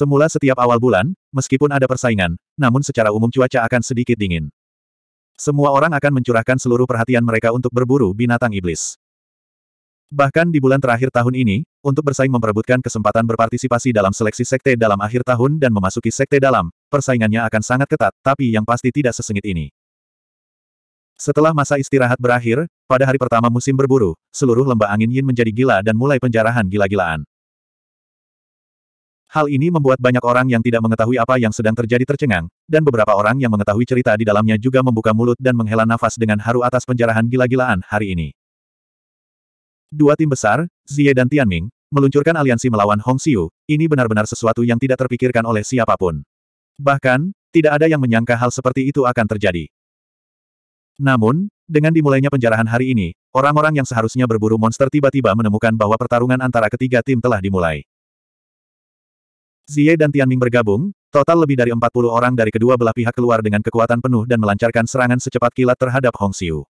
Semula setiap awal bulan, meskipun ada persaingan, namun secara umum cuaca akan sedikit dingin. Semua orang akan mencurahkan seluruh perhatian mereka untuk berburu binatang iblis. Bahkan di bulan terakhir tahun ini, untuk bersaing memperebutkan kesempatan berpartisipasi dalam seleksi sekte dalam akhir tahun dan memasuki sekte dalam, persaingannya akan sangat ketat, tapi yang pasti tidak sesengit ini. Setelah masa istirahat berakhir, pada hari pertama musim berburu, seluruh lembah angin Yin menjadi gila dan mulai penjarahan gila-gilaan. Hal ini membuat banyak orang yang tidak mengetahui apa yang sedang terjadi tercengang, dan beberapa orang yang mengetahui cerita di dalamnya juga membuka mulut dan menghela nafas dengan haru atas penjarahan gila-gilaan hari ini. Dua tim besar, Xie dan Tianming, meluncurkan aliansi melawan Hong Xiu, ini benar-benar sesuatu yang tidak terpikirkan oleh siapapun. Bahkan, tidak ada yang menyangka hal seperti itu akan terjadi. Namun, dengan dimulainya penjarahan hari ini, orang-orang yang seharusnya berburu monster tiba-tiba menemukan bahwa pertarungan antara ketiga tim telah dimulai. Xie dan Tianming bergabung, total lebih dari 40 orang dari kedua belah pihak keluar dengan kekuatan penuh dan melancarkan serangan secepat kilat terhadap Hong Xiu.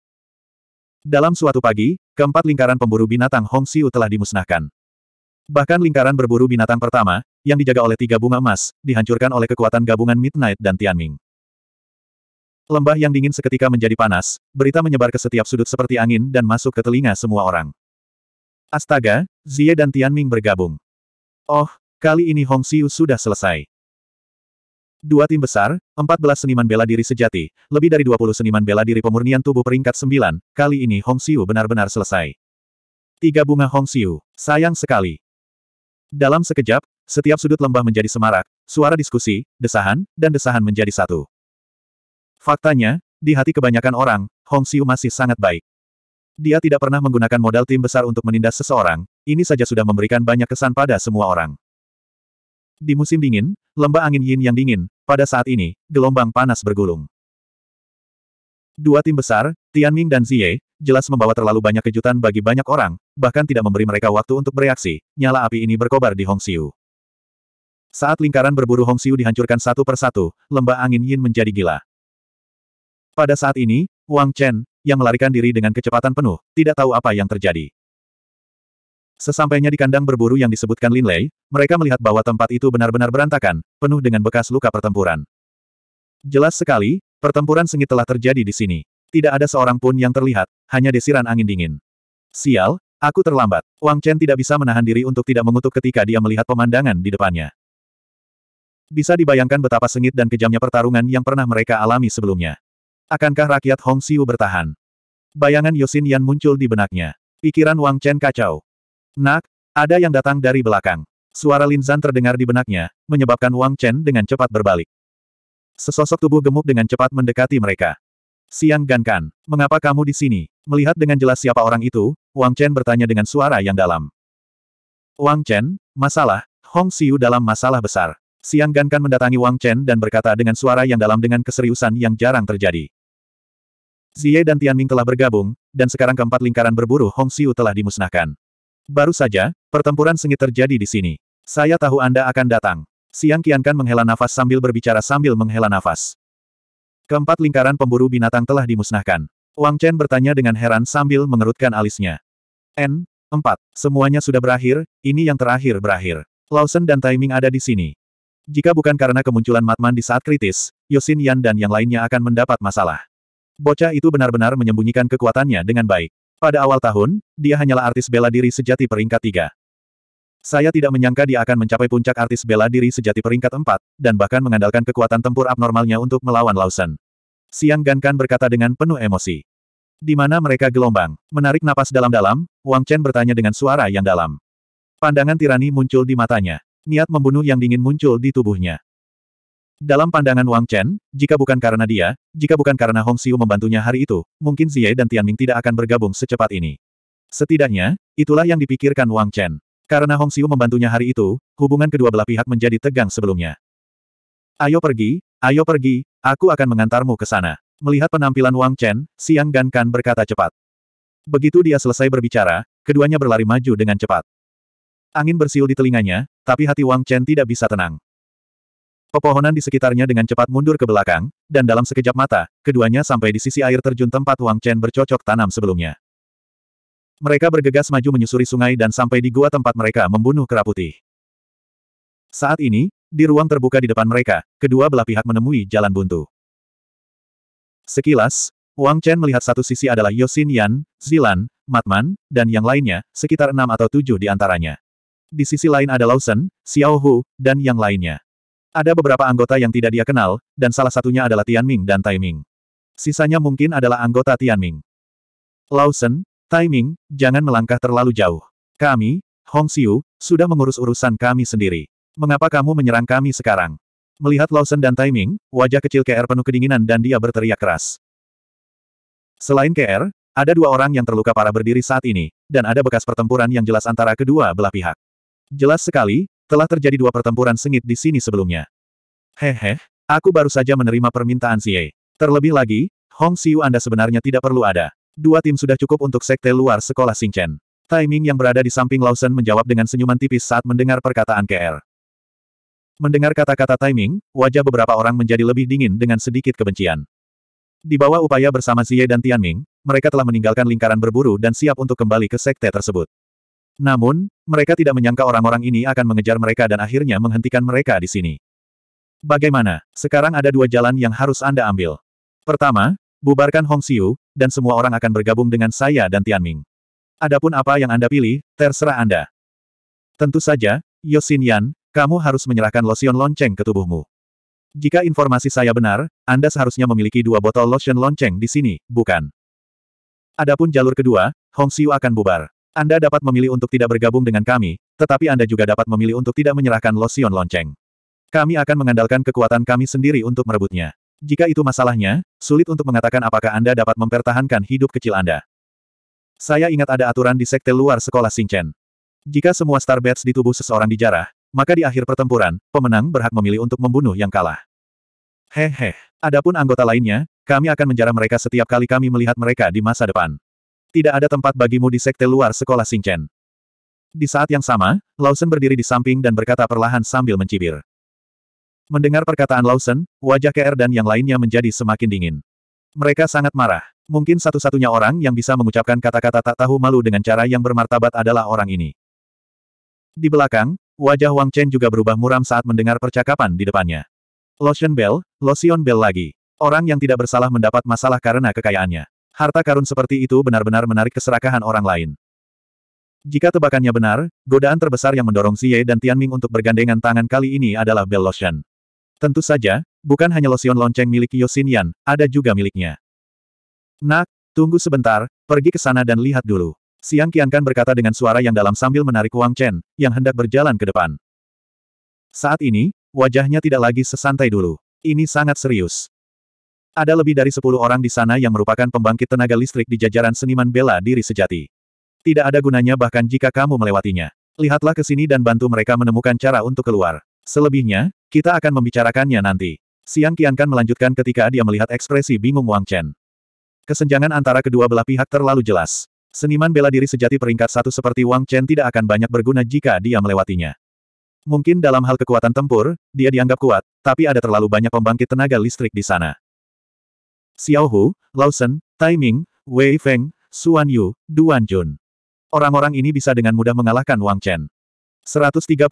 Dalam suatu pagi, keempat lingkaran pemburu binatang Hong Xiu telah dimusnahkan. Bahkan lingkaran berburu binatang pertama, yang dijaga oleh tiga bunga emas, dihancurkan oleh kekuatan gabungan Midnight dan Tianming. Lembah yang dingin seketika menjadi panas, berita menyebar ke setiap sudut seperti angin dan masuk ke telinga semua orang. Astaga, Xie dan Tianming bergabung. Oh, Kali ini Hong Xiu sudah selesai. Dua tim besar, 14 seniman bela diri sejati, lebih dari 20 seniman bela diri pemurnian tubuh peringkat 9, kali ini Hong Xiu benar-benar selesai. Tiga bunga Hong Xiu, sayang sekali. Dalam sekejap, setiap sudut lembah menjadi semarak, suara diskusi, desahan, dan desahan menjadi satu. Faktanya, di hati kebanyakan orang, Hong Xiu masih sangat baik. Dia tidak pernah menggunakan modal tim besar untuk menindas seseorang, ini saja sudah memberikan banyak kesan pada semua orang. Di musim dingin, lembah angin yin yang dingin, pada saat ini, gelombang panas bergulung. Dua tim besar, Tianming dan Ziye, jelas membawa terlalu banyak kejutan bagi banyak orang, bahkan tidak memberi mereka waktu untuk bereaksi, nyala api ini berkobar di Hongxiu. Saat lingkaran berburu Hongxiu dihancurkan satu persatu, lembah angin yin menjadi gila. Pada saat ini, Wang Chen, yang melarikan diri dengan kecepatan penuh, tidak tahu apa yang terjadi. Sesampainya di kandang berburu yang disebutkan Lin Lei, mereka melihat bahwa tempat itu benar-benar berantakan, penuh dengan bekas luka pertempuran. Jelas sekali, pertempuran sengit telah terjadi di sini. Tidak ada seorang pun yang terlihat, hanya desiran angin dingin. Sial, aku terlambat. Wang Chen tidak bisa menahan diri untuk tidak mengutuk ketika dia melihat pemandangan di depannya. Bisa dibayangkan betapa sengit dan kejamnya pertarungan yang pernah mereka alami sebelumnya. Akankah rakyat Hong Xiu bertahan? Bayangan Yosin Yan muncul di benaknya. Pikiran Wang Chen kacau. Nak, ada yang datang dari belakang. Suara Lin Linzan terdengar di benaknya, menyebabkan Wang Chen dengan cepat berbalik. Sesosok tubuh gemuk dengan cepat mendekati mereka. Siang Gan Kan, mengapa kamu di sini? Melihat dengan jelas siapa orang itu, Wang Chen bertanya dengan suara yang dalam. Wang Chen, masalah, Hong Xiu dalam masalah besar. Siang Gan Kan mendatangi Wang Chen dan berkata dengan suara yang dalam dengan keseriusan yang jarang terjadi. Xie dan Tianming telah bergabung, dan sekarang keempat lingkaran berburu Hong Xiu telah dimusnahkan. Baru saja, pertempuran sengit terjadi di sini. Saya tahu Anda akan datang. Siang Kian kan menghela nafas sambil berbicara sambil menghela nafas. Keempat lingkaran pemburu binatang telah dimusnahkan. Wang Chen bertanya dengan heran sambil mengerutkan alisnya. N, 4. Semuanya sudah berakhir, ini yang terakhir berakhir. Lawson dan Taiming ada di sini. Jika bukan karena kemunculan Matman di saat kritis, Yosin Yan dan yang lainnya akan mendapat masalah. Bocah itu benar-benar menyembunyikan kekuatannya dengan baik. Pada awal tahun, dia hanyalah artis bela diri sejati peringkat tiga. Saya tidak menyangka dia akan mencapai puncak artis bela diri sejati peringkat empat, dan bahkan mengandalkan kekuatan tempur abnormalnya untuk melawan Lawson. Siang Gankan berkata dengan penuh emosi. Di mana mereka gelombang, menarik napas dalam-dalam, Wang Chen bertanya dengan suara yang dalam. Pandangan tirani muncul di matanya. Niat membunuh yang dingin muncul di tubuhnya. Dalam pandangan Wang Chen, jika bukan karena dia, jika bukan karena Hong Xiu membantunya hari itu, mungkin Xie dan Tianming tidak akan bergabung secepat ini. Setidaknya, itulah yang dipikirkan Wang Chen. Karena Hong Xiu membantunya hari itu, hubungan kedua belah pihak menjadi tegang sebelumnya. Ayo pergi, ayo pergi, aku akan mengantarmu ke sana. Melihat penampilan Wang Chen, Siang Gan Kan berkata cepat. Begitu dia selesai berbicara, keduanya berlari maju dengan cepat. Angin bersiul di telinganya, tapi hati Wang Chen tidak bisa tenang. Pepohonan di sekitarnya dengan cepat mundur ke belakang, dan dalam sekejap mata, keduanya sampai di sisi air terjun tempat Wang Chen bercocok tanam sebelumnya. Mereka bergegas maju menyusuri sungai dan sampai di gua tempat mereka membunuh kera putih. Saat ini, di ruang terbuka di depan mereka, kedua belah pihak menemui jalan buntu. Sekilas, Wang Chen melihat satu sisi adalah Yosin Yan, Zilan, Matman, dan yang lainnya, sekitar enam atau tujuh di antaranya. Di sisi lain ada Lawson, Xiao Hu, dan yang lainnya. Ada beberapa anggota yang tidak dia kenal, dan salah satunya adalah Tianming dan Taiming. Sisanya mungkin adalah anggota Tianming. Lawson, Taiming, jangan melangkah terlalu jauh. Kami, Hong Xiu, sudah mengurus urusan kami sendiri. Mengapa kamu menyerang kami sekarang? Melihat Lawson dan Taiming, wajah kecil KR penuh kedinginan dan dia berteriak keras. Selain KR, ada dua orang yang terluka parah berdiri saat ini, dan ada bekas pertempuran yang jelas antara kedua belah pihak. Jelas sekali, telah terjadi dua pertempuran sengit di sini sebelumnya. Hehe, aku baru saja menerima permintaan Xie. Terlebih lagi, Hong Xiu Anda sebenarnya tidak perlu ada. Dua tim sudah cukup untuk sekte luar sekolah Xingchen. Timing yang berada di samping Lawson menjawab dengan senyuman tipis saat mendengar perkataan KR. Er. Mendengar kata-kata timing, wajah beberapa orang menjadi lebih dingin dengan sedikit kebencian. Di bawah upaya bersama Xie dan Tianming, mereka telah meninggalkan lingkaran berburu dan siap untuk kembali ke sekte tersebut. Namun, mereka tidak menyangka orang-orang ini akan mengejar mereka dan akhirnya menghentikan mereka di sini. Bagaimana? Sekarang ada dua jalan yang harus Anda ambil. Pertama, bubarkan Hong Xiu, dan semua orang akan bergabung dengan saya dan Tianming. Adapun apa yang Anda pilih, terserah Anda. Tentu saja, Yosin Yan, kamu harus menyerahkan lotion lonceng ke tubuhmu. Jika informasi saya benar, Anda seharusnya memiliki dua botol lotion lonceng di sini, bukan? Adapun jalur kedua, Hong Xiu akan bubar. Anda dapat memilih untuk tidak bergabung dengan kami, tetapi Anda juga dapat memilih untuk tidak menyerahkan losion lonceng. Kami akan mengandalkan kekuatan kami sendiri untuk merebutnya. Jika itu masalahnya, sulit untuk mengatakan apakah Anda dapat mempertahankan hidup kecil Anda. Saya ingat ada aturan di sekte luar sekolah Singchen. Jika semua bats di tubuh seseorang dijarah, maka di akhir pertempuran, pemenang berhak memilih untuk membunuh yang kalah. Hehe. Adapun anggota lainnya, kami akan menjarah mereka setiap kali kami melihat mereka di masa depan. Tidak ada tempat bagimu di sekte luar sekolah Singchen. Di saat yang sama, Lawson berdiri di samping dan berkata perlahan sambil mencibir. Mendengar perkataan Lawson, wajah KR dan yang lainnya menjadi semakin dingin. Mereka sangat marah. Mungkin satu-satunya orang yang bisa mengucapkan kata-kata tak tahu malu dengan cara yang bermartabat adalah orang ini. Di belakang, wajah Wang Chen juga berubah muram saat mendengar percakapan di depannya. Lotion Bell, Lotion Bell lagi. Orang yang tidak bersalah mendapat masalah karena kekayaannya. Harta karun seperti itu benar-benar menarik keserakahan orang lain. Jika tebakannya benar, godaan terbesar yang mendorong Xie dan Tianming untuk bergandengan tangan kali ini adalah Bell Lotion. Tentu saja, bukan hanya losion lonceng milik Yosin Yan, ada juga miliknya. Nak, tunggu sebentar, pergi ke sana dan lihat dulu. Siang Qiankan berkata dengan suara yang dalam sambil menarik Wang Chen, yang hendak berjalan ke depan. Saat ini, wajahnya tidak lagi sesantai dulu. Ini sangat serius. Ada lebih dari sepuluh orang di sana yang merupakan pembangkit tenaga listrik di jajaran seniman bela diri sejati. Tidak ada gunanya bahkan jika kamu melewatinya. Lihatlah ke sini dan bantu mereka menemukan cara untuk keluar. Selebihnya, kita akan membicarakannya nanti. Siang kan melanjutkan ketika dia melihat ekspresi bingung Wang Chen. Kesenjangan antara kedua belah pihak terlalu jelas. Seniman bela diri sejati peringkat satu seperti Wang Chen tidak akan banyak berguna jika dia melewatinya. Mungkin dalam hal kekuatan tempur, dia dianggap kuat, tapi ada terlalu banyak pembangkit tenaga listrik di sana. Xiaohu, Lawson, Taiming, Wei Feng, Xuan Yu, Duan Jun. Orang-orang ini bisa dengan mudah mengalahkan Wang Chen. 132.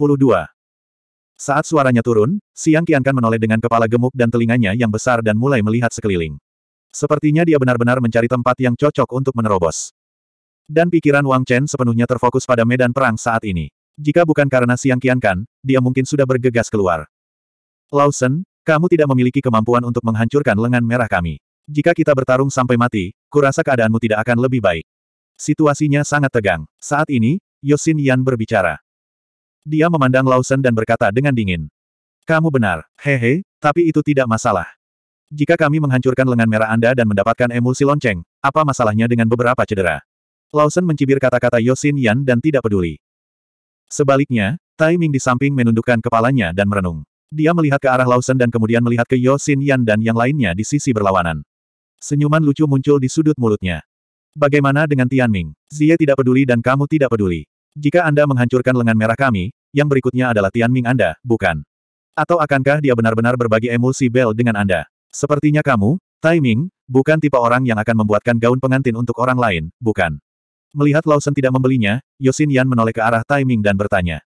Saat suaranya turun, Siang Qiankan menoleh dengan kepala gemuk dan telinganya yang besar dan mulai melihat sekeliling. Sepertinya dia benar-benar mencari tempat yang cocok untuk menerobos. Dan pikiran Wang Chen sepenuhnya terfokus pada medan perang saat ini. Jika bukan karena Siang Qiankan, dia mungkin sudah bergegas keluar. Lawson, kamu tidak memiliki kemampuan untuk menghancurkan lengan merah kami. Jika kita bertarung sampai mati, kurasa keadaanmu tidak akan lebih baik. Situasinya sangat tegang. Saat ini, Yosin Yan berbicara. Dia memandang Lawson dan berkata dengan dingin. Kamu benar, hehe, tapi itu tidak masalah. Jika kami menghancurkan lengan merah Anda dan mendapatkan emulsi lonceng, apa masalahnya dengan beberapa cedera? Lawson mencibir kata-kata Yosin Yan dan tidak peduli. Sebaliknya, Tai Ming di samping menundukkan kepalanya dan merenung. Dia melihat ke arah Lawson dan kemudian melihat ke Yosin Yan dan yang lainnya di sisi berlawanan. Senyuman lucu muncul di sudut mulutnya. Bagaimana dengan Tianming? Zie tidak peduli dan kamu tidak peduli. Jika Anda menghancurkan lengan merah kami, yang berikutnya adalah Tianming Anda, bukan? Atau akankah dia benar-benar berbagi emulsi Bell dengan Anda? Sepertinya kamu, Taiming, bukan tipe orang yang akan membuatkan gaun pengantin untuk orang lain, bukan? Melihat Lawson tidak membelinya, Yosin Yan menoleh ke arah Taiming dan bertanya.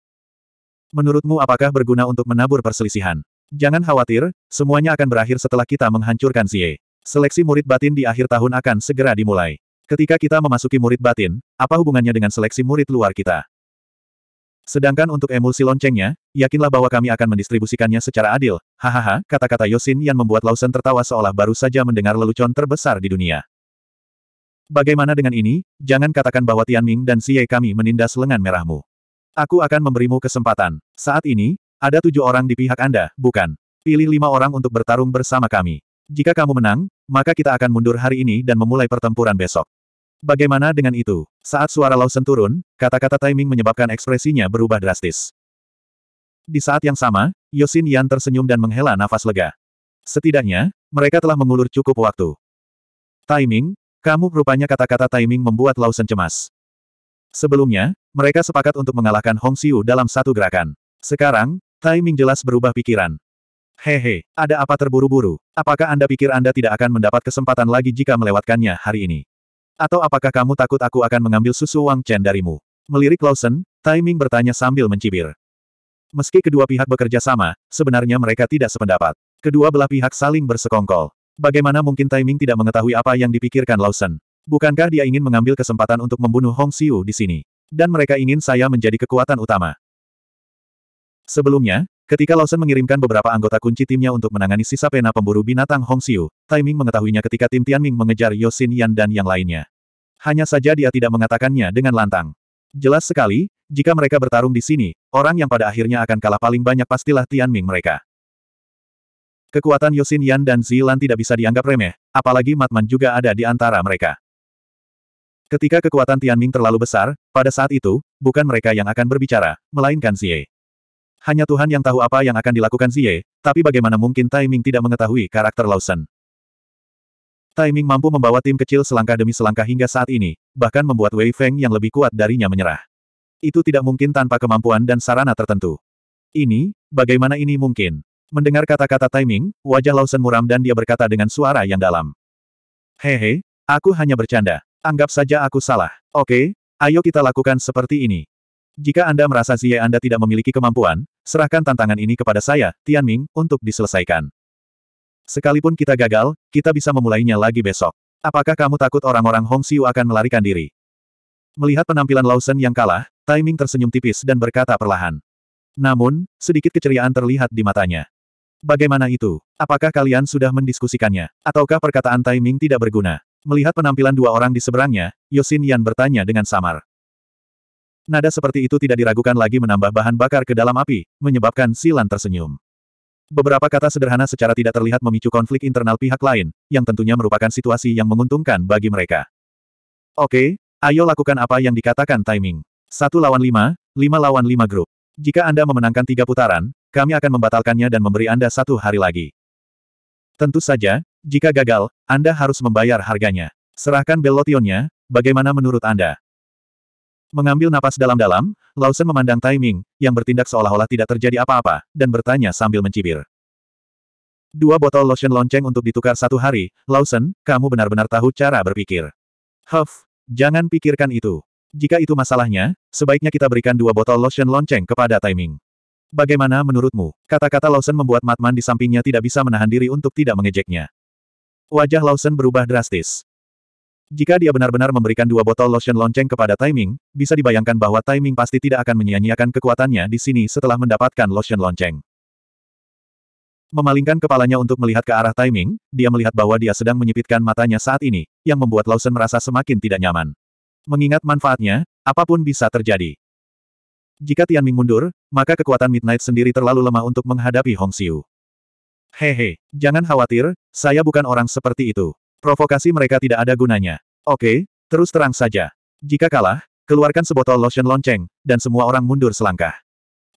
Menurutmu apakah berguna untuk menabur perselisihan? Jangan khawatir, semuanya akan berakhir setelah kita menghancurkan Zie. Seleksi murid batin di akhir tahun akan segera dimulai. Ketika kita memasuki murid batin, apa hubungannya dengan seleksi murid luar kita? Sedangkan untuk emulsi loncengnya, yakinlah bahwa kami akan mendistribusikannya secara adil. Hahaha, kata-kata Yosin yang membuat Lawson tertawa seolah baru saja mendengar lelucon terbesar di dunia. Bagaimana dengan ini? Jangan katakan bahwa Tianming dan Xie kami menindas lengan merahmu. Aku akan memberimu kesempatan. Saat ini, ada tujuh orang di pihak Anda, bukan? Pilih lima orang untuk bertarung bersama kami. Jika kamu menang, maka kita akan mundur hari ini dan memulai pertempuran besok. Bagaimana dengan itu? Saat suara Lawson turun, kata-kata timing menyebabkan ekspresinya berubah drastis. Di saat yang sama, Yosin Yan tersenyum dan menghela nafas lega. Setidaknya, mereka telah mengulur cukup waktu. Timing, kamu rupanya kata-kata timing membuat Lawson cemas. Sebelumnya, mereka sepakat untuk mengalahkan Hong Xiu dalam satu gerakan. Sekarang, timing jelas berubah pikiran. Hehe, ada apa terburu-buru? Apakah Anda pikir Anda tidak akan mendapat kesempatan lagi jika melewatkannya hari ini? Atau apakah kamu takut aku akan mengambil susu Wang Chen darimu? Melirik Lawson, Timing bertanya sambil mencibir. Meski kedua pihak bekerja sama, sebenarnya mereka tidak sependapat. Kedua belah pihak saling bersekongkol. Bagaimana mungkin Timing tidak mengetahui apa yang dipikirkan Lawson? Bukankah dia ingin mengambil kesempatan untuk membunuh Hong Xiu di sini? Dan mereka ingin saya menjadi kekuatan utama. Sebelumnya, Ketika Lawson mengirimkan beberapa anggota kunci timnya untuk menangani sisa pena pemburu binatang Hong Xiu, Timing mengetahuinya ketika tim Tianming mengejar Yosin Yan dan yang lainnya. Hanya saja dia tidak mengatakannya dengan lantang. Jelas sekali, jika mereka bertarung di sini, orang yang pada akhirnya akan kalah paling banyak pastilah Tianming mereka. Kekuatan Yosin Yan dan Zilan tidak bisa dianggap remeh, apalagi Matman juga ada di antara mereka. Ketika kekuatan Tianming terlalu besar, pada saat itu, bukan mereka yang akan berbicara, melainkan Xie. Hanya Tuhan yang tahu apa yang akan dilakukan Zie, tapi bagaimana mungkin Taiming tidak mengetahui karakter Lawson. Taiming mampu membawa tim kecil selangkah demi selangkah hingga saat ini, bahkan membuat Wei Feng yang lebih kuat darinya menyerah. Itu tidak mungkin tanpa kemampuan dan sarana tertentu. Ini, bagaimana ini mungkin? Mendengar kata-kata Taiming, wajah Lawson muram dan dia berkata dengan suara yang dalam. Hehe, aku hanya bercanda. Anggap saja aku salah. Oke, ayo kita lakukan seperti ini. Jika Anda merasa Zie Anda tidak memiliki kemampuan, serahkan tantangan ini kepada saya, Tian Ming, untuk diselesaikan. Sekalipun kita gagal, kita bisa memulainya lagi besok. Apakah kamu takut orang-orang Hong Hongxiu akan melarikan diri? Melihat penampilan Lawson yang kalah, Timing tersenyum tipis dan berkata perlahan. Namun, sedikit keceriaan terlihat di matanya. Bagaimana itu? Apakah kalian sudah mendiskusikannya? Ataukah perkataan Timing tidak berguna? Melihat penampilan dua orang di seberangnya, Yosin Yan bertanya dengan samar. Nada seperti itu tidak diragukan lagi menambah bahan bakar ke dalam api, menyebabkan Silan tersenyum. Beberapa kata sederhana secara tidak terlihat memicu konflik internal pihak lain, yang tentunya merupakan situasi yang menguntungkan bagi mereka. Oke, ayo lakukan apa yang dikatakan timing. Satu lawan lima, lima lawan lima grup. Jika Anda memenangkan tiga putaran, kami akan membatalkannya dan memberi Anda satu hari lagi. Tentu saja, jika gagal, Anda harus membayar harganya. Serahkan belotionnya, bagaimana menurut Anda? Mengambil napas dalam-dalam, Lawson memandang timing, yang bertindak seolah-olah tidak terjadi apa-apa, dan bertanya sambil mencibir. Dua botol lotion lonceng untuk ditukar satu hari, Lawson, kamu benar-benar tahu cara berpikir. Huff, jangan pikirkan itu. Jika itu masalahnya, sebaiknya kita berikan dua botol lotion lonceng kepada timing. Bagaimana menurutmu? Kata-kata Lawson membuat Matman di sampingnya tidak bisa menahan diri untuk tidak mengejeknya. Wajah Lawson berubah drastis. Jika dia benar-benar memberikan dua botol lotion lonceng kepada Timing, bisa dibayangkan bahwa Timing pasti tidak akan menyia-nyiakan kekuatannya di sini setelah mendapatkan lotion lonceng. Memalingkan kepalanya untuk melihat ke arah Timing, dia melihat bahwa dia sedang menyipitkan matanya saat ini, yang membuat Lawson merasa semakin tidak nyaman. Mengingat manfaatnya, apapun bisa terjadi. Jika Tianming mundur, maka kekuatan Midnight sendiri terlalu lemah untuk menghadapi Hong Xiu. Hehe, jangan khawatir, saya bukan orang seperti itu. Provokasi mereka tidak ada gunanya. Oke, terus terang saja. Jika kalah, keluarkan sebotol lotion lonceng, dan semua orang mundur selangkah.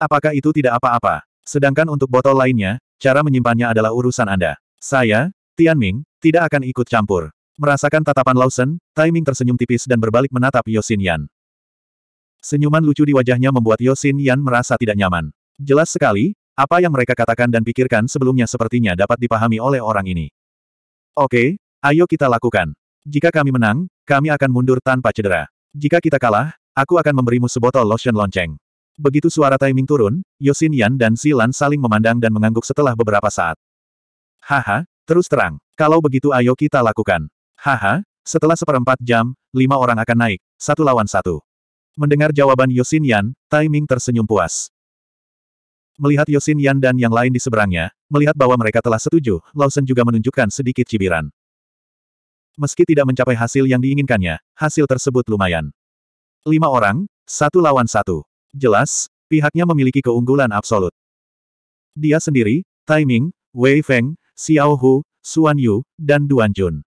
Apakah itu tidak apa-apa? Sedangkan untuk botol lainnya, cara menyimpannya adalah urusan Anda. Saya, Tian Ming, tidak akan ikut campur. Merasakan tatapan Lawson, Timing tersenyum tipis dan berbalik menatap Yosin Yan. Senyuman lucu di wajahnya membuat Yosin Yan merasa tidak nyaman. Jelas sekali, apa yang mereka katakan dan pikirkan sebelumnya sepertinya dapat dipahami oleh orang ini. Oke, Ayo kita lakukan. Jika kami menang, kami akan mundur tanpa cedera. Jika kita kalah, aku akan memberimu sebotol lotion lonceng. Begitu suara timing turun, Yosin Yan dan Silan saling memandang dan mengangguk setelah beberapa saat. Haha, terus terang. Kalau begitu ayo kita lakukan. Haha, setelah seperempat jam, lima orang akan naik, satu lawan satu. Mendengar jawaban Yosin Yan, timing tersenyum puas. Melihat Yosin Yan dan yang lain di seberangnya, melihat bahwa mereka telah setuju, Lawson juga menunjukkan sedikit cibiran. Meski tidak mencapai hasil yang diinginkannya, hasil tersebut lumayan. Lima orang, satu lawan satu. Jelas, pihaknya memiliki keunggulan absolut. Dia sendiri, Timing, Wei Feng, Xiao Hu, Xuan Yu, dan Duan Jun.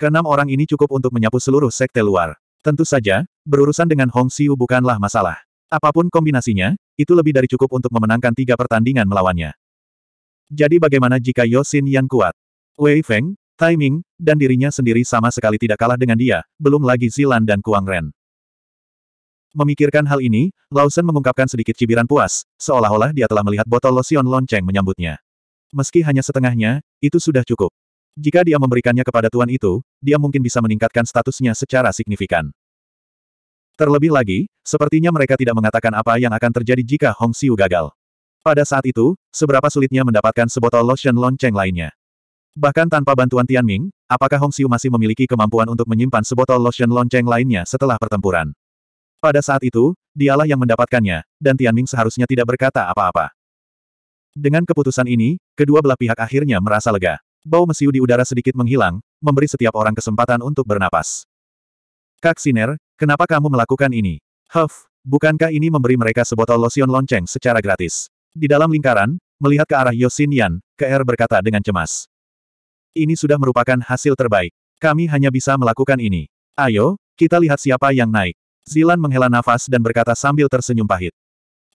Keenam orang ini cukup untuk menyapu seluruh sekte luar. Tentu saja, berurusan dengan Hong Xiu bukanlah masalah. Apapun kombinasinya, itu lebih dari cukup untuk memenangkan tiga pertandingan melawannya. Jadi bagaimana jika Yosin yang kuat? Wei Feng, Timing dan dirinya sendiri sama sekali tidak kalah dengan dia, belum lagi Zilan dan Kuang Ren. Memikirkan hal ini, Lawson mengungkapkan sedikit cibiran puas, seolah-olah dia telah melihat botol lotion lonceng menyambutnya. Meski hanya setengahnya, itu sudah cukup. Jika dia memberikannya kepada tuan itu, dia mungkin bisa meningkatkan statusnya secara signifikan. Terlebih lagi, sepertinya mereka tidak mengatakan apa yang akan terjadi jika Hong Xiu gagal. Pada saat itu, seberapa sulitnya mendapatkan sebotol lotion lonceng lainnya. Bahkan tanpa bantuan Tian Ming, apakah Hong Xiu masih memiliki kemampuan untuk menyimpan sebotol lotion lonceng lainnya setelah pertempuran? Pada saat itu, dialah yang mendapatkannya, dan Tian Ming seharusnya tidak berkata apa-apa. Dengan keputusan ini, kedua belah pihak akhirnya merasa lega. Bau mesiu di udara sedikit menghilang, memberi setiap orang kesempatan untuk bernapas. Kak Siner, kenapa kamu melakukan ini? Huff, bukankah ini memberi mereka sebotol lotion lonceng secara gratis? Di dalam lingkaran, melihat ke arah Yosin Yan, KR berkata dengan cemas. Ini sudah merupakan hasil terbaik. Kami hanya bisa melakukan ini. Ayo, kita lihat siapa yang naik. Zilan menghela nafas dan berkata sambil tersenyum pahit.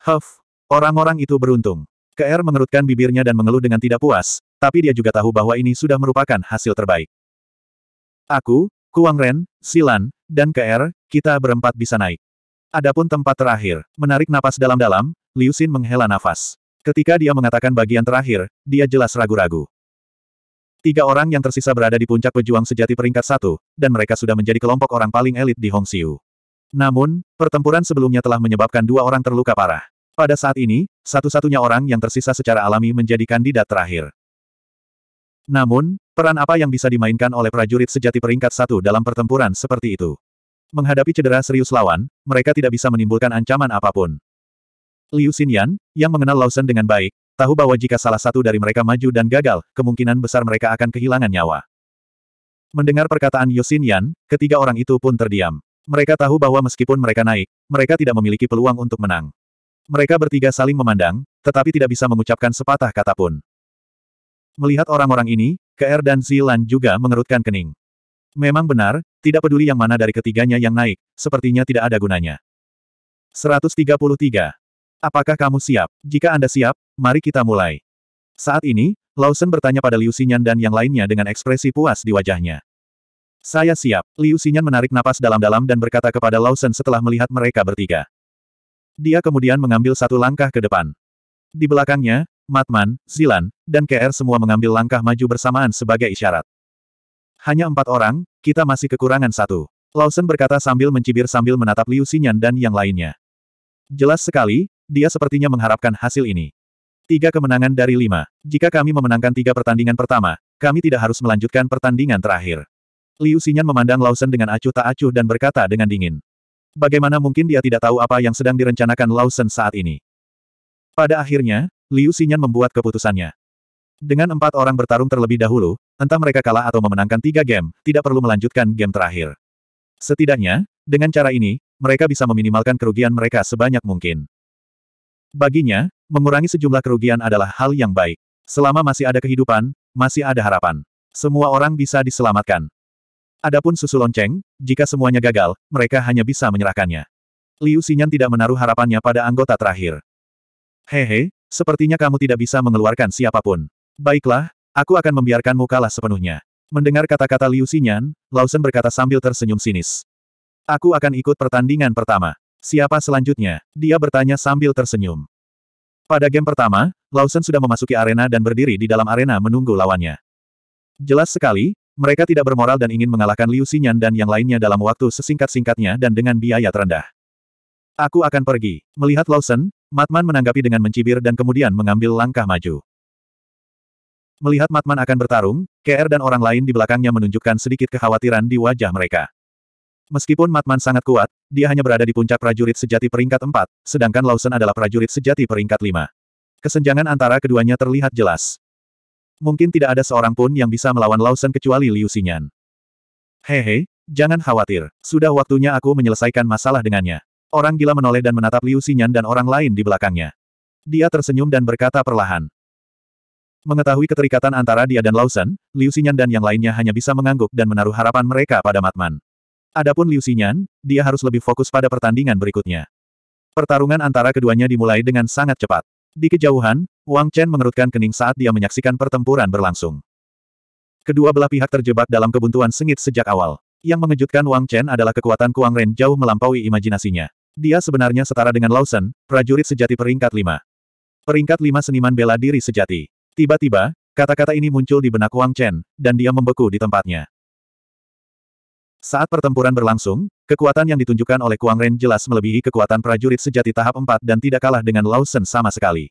Huff, orang-orang itu beruntung. KR mengerutkan bibirnya dan mengeluh dengan tidak puas, tapi dia juga tahu bahwa ini sudah merupakan hasil terbaik. Aku, Kuang Ren, Zilan, dan KR, kita berempat bisa naik. Adapun tempat terakhir, menarik napas dalam-dalam, Liu Xin menghela nafas. Ketika dia mengatakan bagian terakhir, dia jelas ragu-ragu. Tiga orang yang tersisa berada di puncak pejuang sejati peringkat satu, dan mereka sudah menjadi kelompok orang paling elit di Hongxiu. Namun, pertempuran sebelumnya telah menyebabkan dua orang terluka parah. Pada saat ini, satu-satunya orang yang tersisa secara alami menjadi kandidat terakhir. Namun, peran apa yang bisa dimainkan oleh prajurit sejati peringkat satu dalam pertempuran seperti itu? Menghadapi cedera serius lawan, mereka tidak bisa menimbulkan ancaman apapun. Liu Xinyan, yang mengenal Lawson dengan baik, Tahu bahwa jika salah satu dari mereka maju dan gagal, kemungkinan besar mereka akan kehilangan nyawa. Mendengar perkataan Yosin Yan, ketiga orang itu pun terdiam. Mereka tahu bahwa meskipun mereka naik, mereka tidak memiliki peluang untuk menang. Mereka bertiga saling memandang, tetapi tidak bisa mengucapkan sepatah kata pun. Melihat orang-orang ini, KR dan Zilan juga mengerutkan kening. Memang benar, tidak peduli yang mana dari ketiganya yang naik, sepertinya tidak ada gunanya. 133. Apakah kamu siap? Jika Anda siap, mari kita mulai. Saat ini, Lawson bertanya pada Liu Xinyan dan yang lainnya dengan ekspresi puas di wajahnya. Saya siap. Liu Xinyan menarik napas dalam-dalam dan berkata kepada Lawson setelah melihat mereka bertiga. Dia kemudian mengambil satu langkah ke depan. Di belakangnya, Matman, Zilan, dan KR semua mengambil langkah maju bersamaan sebagai isyarat. Hanya empat orang, kita masih kekurangan satu. Lawson berkata sambil mencibir sambil menatap Liu Xinyan dan yang lainnya. Jelas sekali, dia sepertinya mengharapkan hasil ini. Tiga kemenangan dari lima. Jika kami memenangkan tiga pertandingan pertama, kami tidak harus melanjutkan pertandingan terakhir. Liu Xinyan memandang Lawson dengan acuh tak acuh dan berkata dengan dingin. Bagaimana mungkin dia tidak tahu apa yang sedang direncanakan Lawson saat ini? Pada akhirnya, Liu Xinyan membuat keputusannya. Dengan empat orang bertarung terlebih dahulu, entah mereka kalah atau memenangkan tiga game, tidak perlu melanjutkan game terakhir. Setidaknya, dengan cara ini, mereka bisa meminimalkan kerugian mereka sebanyak mungkin. Baginya, mengurangi sejumlah kerugian adalah hal yang baik. Selama masih ada kehidupan, masih ada harapan. Semua orang bisa diselamatkan. Adapun susu lonceng, jika semuanya gagal, mereka hanya bisa menyerahkannya. Liu Xinyan tidak menaruh harapannya pada anggota terakhir. Hehe, sepertinya kamu tidak bisa mengeluarkan siapapun. Baiklah, aku akan membiarkanmu kalah sepenuhnya. Mendengar kata-kata Liu Xinyan, Lawson berkata sambil tersenyum sinis. Aku akan ikut pertandingan pertama. Siapa selanjutnya? Dia bertanya sambil tersenyum. Pada game pertama, Lawson sudah memasuki arena dan berdiri di dalam arena menunggu lawannya. Jelas sekali, mereka tidak bermoral dan ingin mengalahkan Liu Xinyan dan yang lainnya dalam waktu sesingkat-singkatnya dan dengan biaya terendah. Aku akan pergi. Melihat Lawson, Matman menanggapi dengan mencibir dan kemudian mengambil langkah maju. Melihat Matman akan bertarung, KR dan orang lain di belakangnya menunjukkan sedikit kekhawatiran di wajah mereka. Meskipun Matman sangat kuat, dia hanya berada di puncak prajurit sejati peringkat 4, sedangkan Lawson adalah prajurit sejati peringkat 5. Kesenjangan antara keduanya terlihat jelas. Mungkin tidak ada seorang pun yang bisa melawan Lawson kecuali Liu Xinyan. Hehe, jangan khawatir, sudah waktunya aku menyelesaikan masalah dengannya. Orang gila menoleh dan menatap Liu Xinyan dan orang lain di belakangnya. Dia tersenyum dan berkata perlahan. Mengetahui keterikatan antara dia dan Lawson, Liu Xinyan dan yang lainnya hanya bisa mengangguk dan menaruh harapan mereka pada Matman. Adapun Liu Xinyan, dia harus lebih fokus pada pertandingan berikutnya. Pertarungan antara keduanya dimulai dengan sangat cepat. Di kejauhan, Wang Chen mengerutkan kening saat dia menyaksikan pertempuran berlangsung. Kedua belah pihak terjebak dalam kebuntuan sengit sejak awal. Yang mengejutkan Wang Chen adalah kekuatan Kuang Ren jauh melampaui imajinasinya. Dia sebenarnya setara dengan Lawson, prajurit sejati peringkat lima. Peringkat lima seniman bela diri sejati. Tiba-tiba, kata-kata ini muncul di benak Wang Chen, dan dia membeku di tempatnya. Saat pertempuran berlangsung, kekuatan yang ditunjukkan oleh Kuang Ren jelas melebihi kekuatan prajurit sejati tahap 4 dan tidak kalah dengan Lawson sama sekali.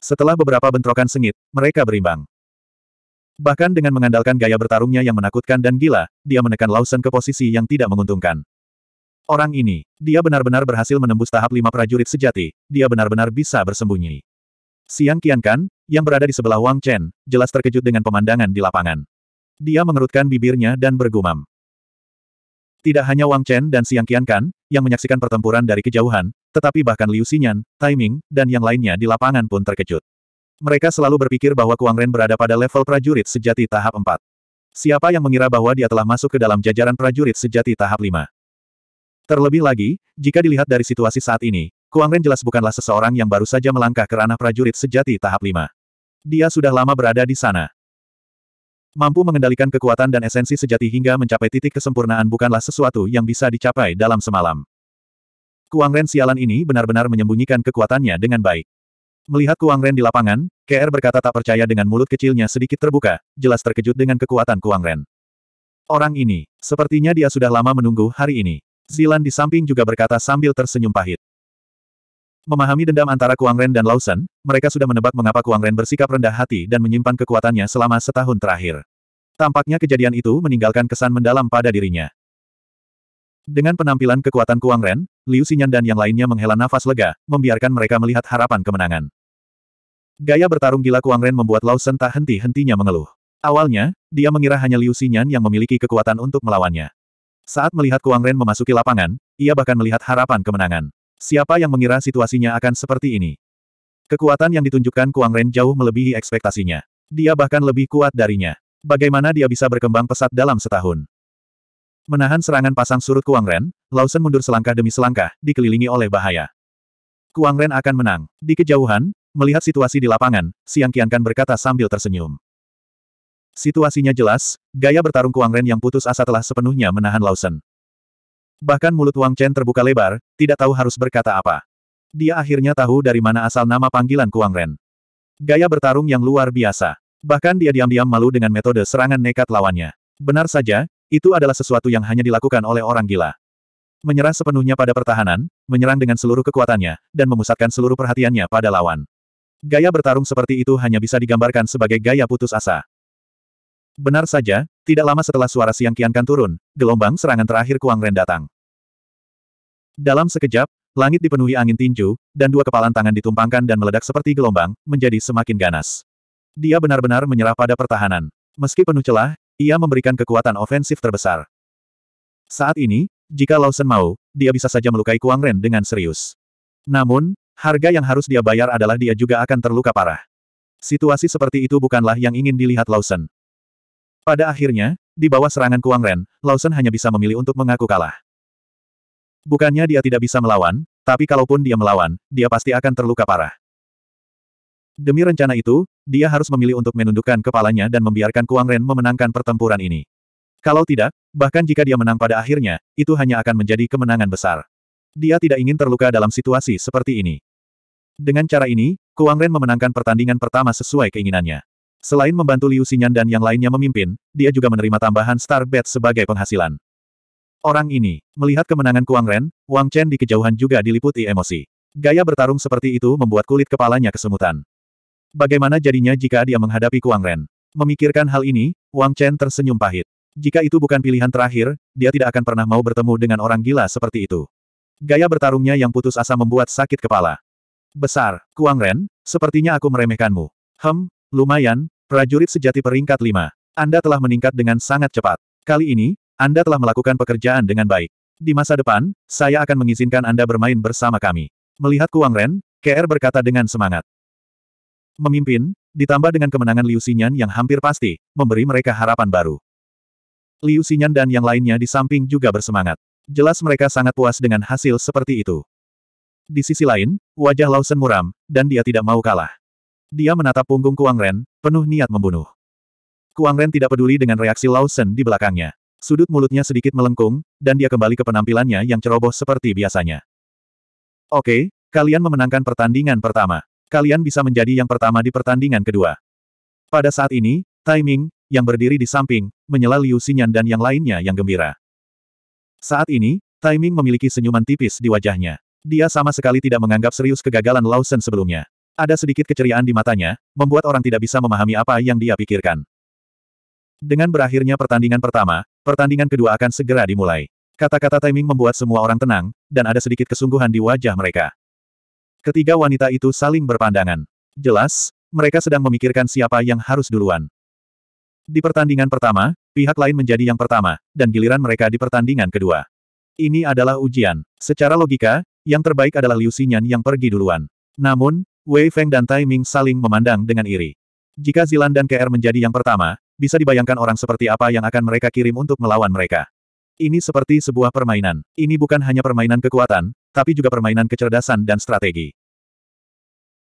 Setelah beberapa bentrokan sengit, mereka berimbang. Bahkan dengan mengandalkan gaya bertarungnya yang menakutkan dan gila, dia menekan Lawson ke posisi yang tidak menguntungkan. Orang ini, dia benar-benar berhasil menembus tahap lima prajurit sejati, dia benar-benar bisa bersembunyi. Siang Kian Kan, yang berada di sebelah Wang Chen, jelas terkejut dengan pemandangan di lapangan. Dia mengerutkan bibirnya dan bergumam. Tidak hanya Wang Chen dan Siang Kian Kan yang menyaksikan pertempuran dari kejauhan, tetapi bahkan Liu Xinyan, Tai Ming, dan yang lainnya di lapangan pun terkejut. Mereka selalu berpikir bahwa Kuang Ren berada pada level prajurit sejati tahap 4. Siapa yang mengira bahwa dia telah masuk ke dalam jajaran prajurit sejati tahap 5? Terlebih lagi, jika dilihat dari situasi saat ini, Kuang Ren jelas bukanlah seseorang yang baru saja melangkah ke ranah prajurit sejati tahap 5. Dia sudah lama berada di sana. Mampu mengendalikan kekuatan dan esensi sejati hingga mencapai titik kesempurnaan bukanlah sesuatu yang bisa dicapai dalam semalam. Kuang Ren sialan ini benar-benar menyembunyikan kekuatannya dengan baik. Melihat Kuang Ren di lapangan, KR berkata tak percaya dengan mulut kecilnya sedikit terbuka, jelas terkejut dengan kekuatan Kuang Ren. Orang ini, sepertinya dia sudah lama menunggu hari ini. Zilan di samping juga berkata sambil tersenyum pahit. Memahami dendam antara Kuang Ren dan Lawson, mereka sudah menebak mengapa Kuang Ren bersikap rendah hati dan menyimpan kekuatannya selama setahun terakhir. Tampaknya kejadian itu meninggalkan kesan mendalam pada dirinya. Dengan penampilan kekuatan Kuang Ren, Liu Xinyan dan yang lainnya menghela nafas lega, membiarkan mereka melihat harapan kemenangan. Gaya bertarung gila Kuang Ren membuat Lawson tak henti-hentinya mengeluh. Awalnya, dia mengira hanya Liu Xinyan yang memiliki kekuatan untuk melawannya. Saat melihat Kuang Ren memasuki lapangan, ia bahkan melihat harapan kemenangan. Siapa yang mengira situasinya akan seperti ini? Kekuatan yang ditunjukkan Kuang Ren jauh melebihi ekspektasinya. Dia bahkan lebih kuat darinya. Bagaimana dia bisa berkembang pesat dalam setahun? Menahan serangan pasang surut Kuang Ren, Lawson mundur selangkah demi selangkah, dikelilingi oleh bahaya. Kuang Ren akan menang. Di kejauhan, melihat situasi di lapangan, Siang Kian Kan berkata sambil tersenyum. Situasinya jelas, gaya bertarung Kuang Ren yang putus asa telah sepenuhnya menahan Lawson. Bahkan mulut Wang Chen terbuka lebar, tidak tahu harus berkata apa. Dia akhirnya tahu dari mana asal nama panggilan Kuang Ren. Gaya bertarung yang luar biasa. Bahkan dia diam-diam malu dengan metode serangan nekat lawannya. Benar saja, itu adalah sesuatu yang hanya dilakukan oleh orang gila. Menyerah sepenuhnya pada pertahanan, menyerang dengan seluruh kekuatannya, dan memusatkan seluruh perhatiannya pada lawan. Gaya bertarung seperti itu hanya bisa digambarkan sebagai gaya putus asa. Benar saja, tidak lama setelah suara siang kiankan turun, gelombang serangan terakhir Kuang Ren datang. Dalam sekejap, langit dipenuhi angin tinju, dan dua kepalan tangan ditumpangkan dan meledak seperti gelombang, menjadi semakin ganas. Dia benar-benar menyerah pada pertahanan. Meski penuh celah, ia memberikan kekuatan ofensif terbesar. Saat ini, jika Lawson mau, dia bisa saja melukai Kuang Ren dengan serius. Namun, harga yang harus dia bayar adalah dia juga akan terluka parah. Situasi seperti itu bukanlah yang ingin dilihat Lawson. Pada akhirnya, di bawah serangan Kuang Ren, Lawson hanya bisa memilih untuk mengaku kalah. Bukannya dia tidak bisa melawan, tapi kalaupun dia melawan, dia pasti akan terluka parah. Demi rencana itu, dia harus memilih untuk menundukkan kepalanya dan membiarkan Kuang Ren memenangkan pertempuran ini. Kalau tidak, bahkan jika dia menang pada akhirnya, itu hanya akan menjadi kemenangan besar. Dia tidak ingin terluka dalam situasi seperti ini. Dengan cara ini, Kuang Ren memenangkan pertandingan pertama sesuai keinginannya. Selain membantu Liu Xinyan dan yang lainnya memimpin, dia juga menerima tambahan Star Bet sebagai penghasilan. Orang ini, melihat kemenangan Kuang Ren, Wang Chen di kejauhan juga diliputi emosi. Gaya bertarung seperti itu membuat kulit kepalanya kesemutan. Bagaimana jadinya jika dia menghadapi Kuang Ren? Memikirkan hal ini, Wang Chen tersenyum pahit. Jika itu bukan pilihan terakhir, dia tidak akan pernah mau bertemu dengan orang gila seperti itu. Gaya bertarungnya yang putus asa membuat sakit kepala. Besar, Kuang Ren, sepertinya aku meremehkanmu. Hem, Lumayan, prajurit sejati peringkat 5. Anda telah meningkat dengan sangat cepat. Kali ini, Anda telah melakukan pekerjaan dengan baik. Di masa depan, saya akan mengizinkan Anda bermain bersama kami. Melihat Kuang Ren, KR berkata dengan semangat. Memimpin, ditambah dengan kemenangan Liu Xinyan yang hampir pasti, memberi mereka harapan baru. Liu Xinyan dan yang lainnya di samping juga bersemangat. Jelas mereka sangat puas dengan hasil seperti itu. Di sisi lain, wajah Lawson muram, dan dia tidak mau kalah. Dia menatap punggung Kuang Ren, penuh niat membunuh. Kuang Ren tidak peduli dengan reaksi Lawson di belakangnya. Sudut mulutnya sedikit melengkung, dan dia kembali ke penampilannya yang ceroboh seperti biasanya. Oke, kalian memenangkan pertandingan pertama. Kalian bisa menjadi yang pertama di pertandingan kedua. Pada saat ini, Timing, yang berdiri di samping, menyela Liu Xinyan dan yang lainnya yang gembira. Saat ini, Timing memiliki senyuman tipis di wajahnya. Dia sama sekali tidak menganggap serius kegagalan Lawson sebelumnya. Ada sedikit keceriaan di matanya, membuat orang tidak bisa memahami apa yang dia pikirkan. Dengan berakhirnya pertandingan pertama, pertandingan kedua akan segera dimulai. Kata-kata timing membuat semua orang tenang, dan ada sedikit kesungguhan di wajah mereka. Ketiga wanita itu saling berpandangan. Jelas, mereka sedang memikirkan siapa yang harus duluan. Di pertandingan pertama, pihak lain menjadi yang pertama, dan giliran mereka di pertandingan kedua. Ini adalah ujian. Secara logika, yang terbaik adalah Liu Xinyan yang pergi duluan. Namun, Wei Feng dan Tai Ming saling memandang dengan iri. Jika Zilan dan KR menjadi yang pertama, bisa dibayangkan orang seperti apa yang akan mereka kirim untuk melawan mereka. Ini seperti sebuah permainan. Ini bukan hanya permainan kekuatan, tapi juga permainan kecerdasan dan strategi.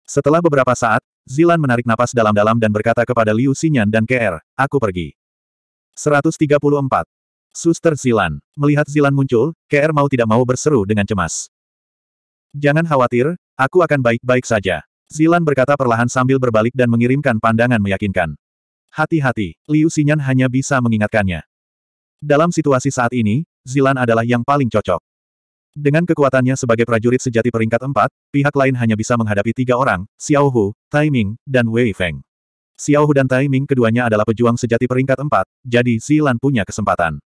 Setelah beberapa saat, Zilan menarik napas dalam-dalam dan berkata kepada Liu Xinyan dan KR, aku pergi. 134. Suster Zilan. Melihat Zilan muncul, KR mau tidak mau berseru dengan cemas. Jangan khawatir, Aku akan baik-baik saja. Zilan berkata perlahan sambil berbalik dan mengirimkan pandangan meyakinkan. Hati-hati, Liu Xinyan hanya bisa mengingatkannya. Dalam situasi saat ini, Zilan adalah yang paling cocok. Dengan kekuatannya sebagai prajurit sejati peringkat empat, pihak lain hanya bisa menghadapi tiga orang, Xiao Hu, Tai Ming, dan Wei Feng. Xiao Hu dan Tai Ming keduanya adalah pejuang sejati peringkat empat, jadi Zilan punya kesempatan.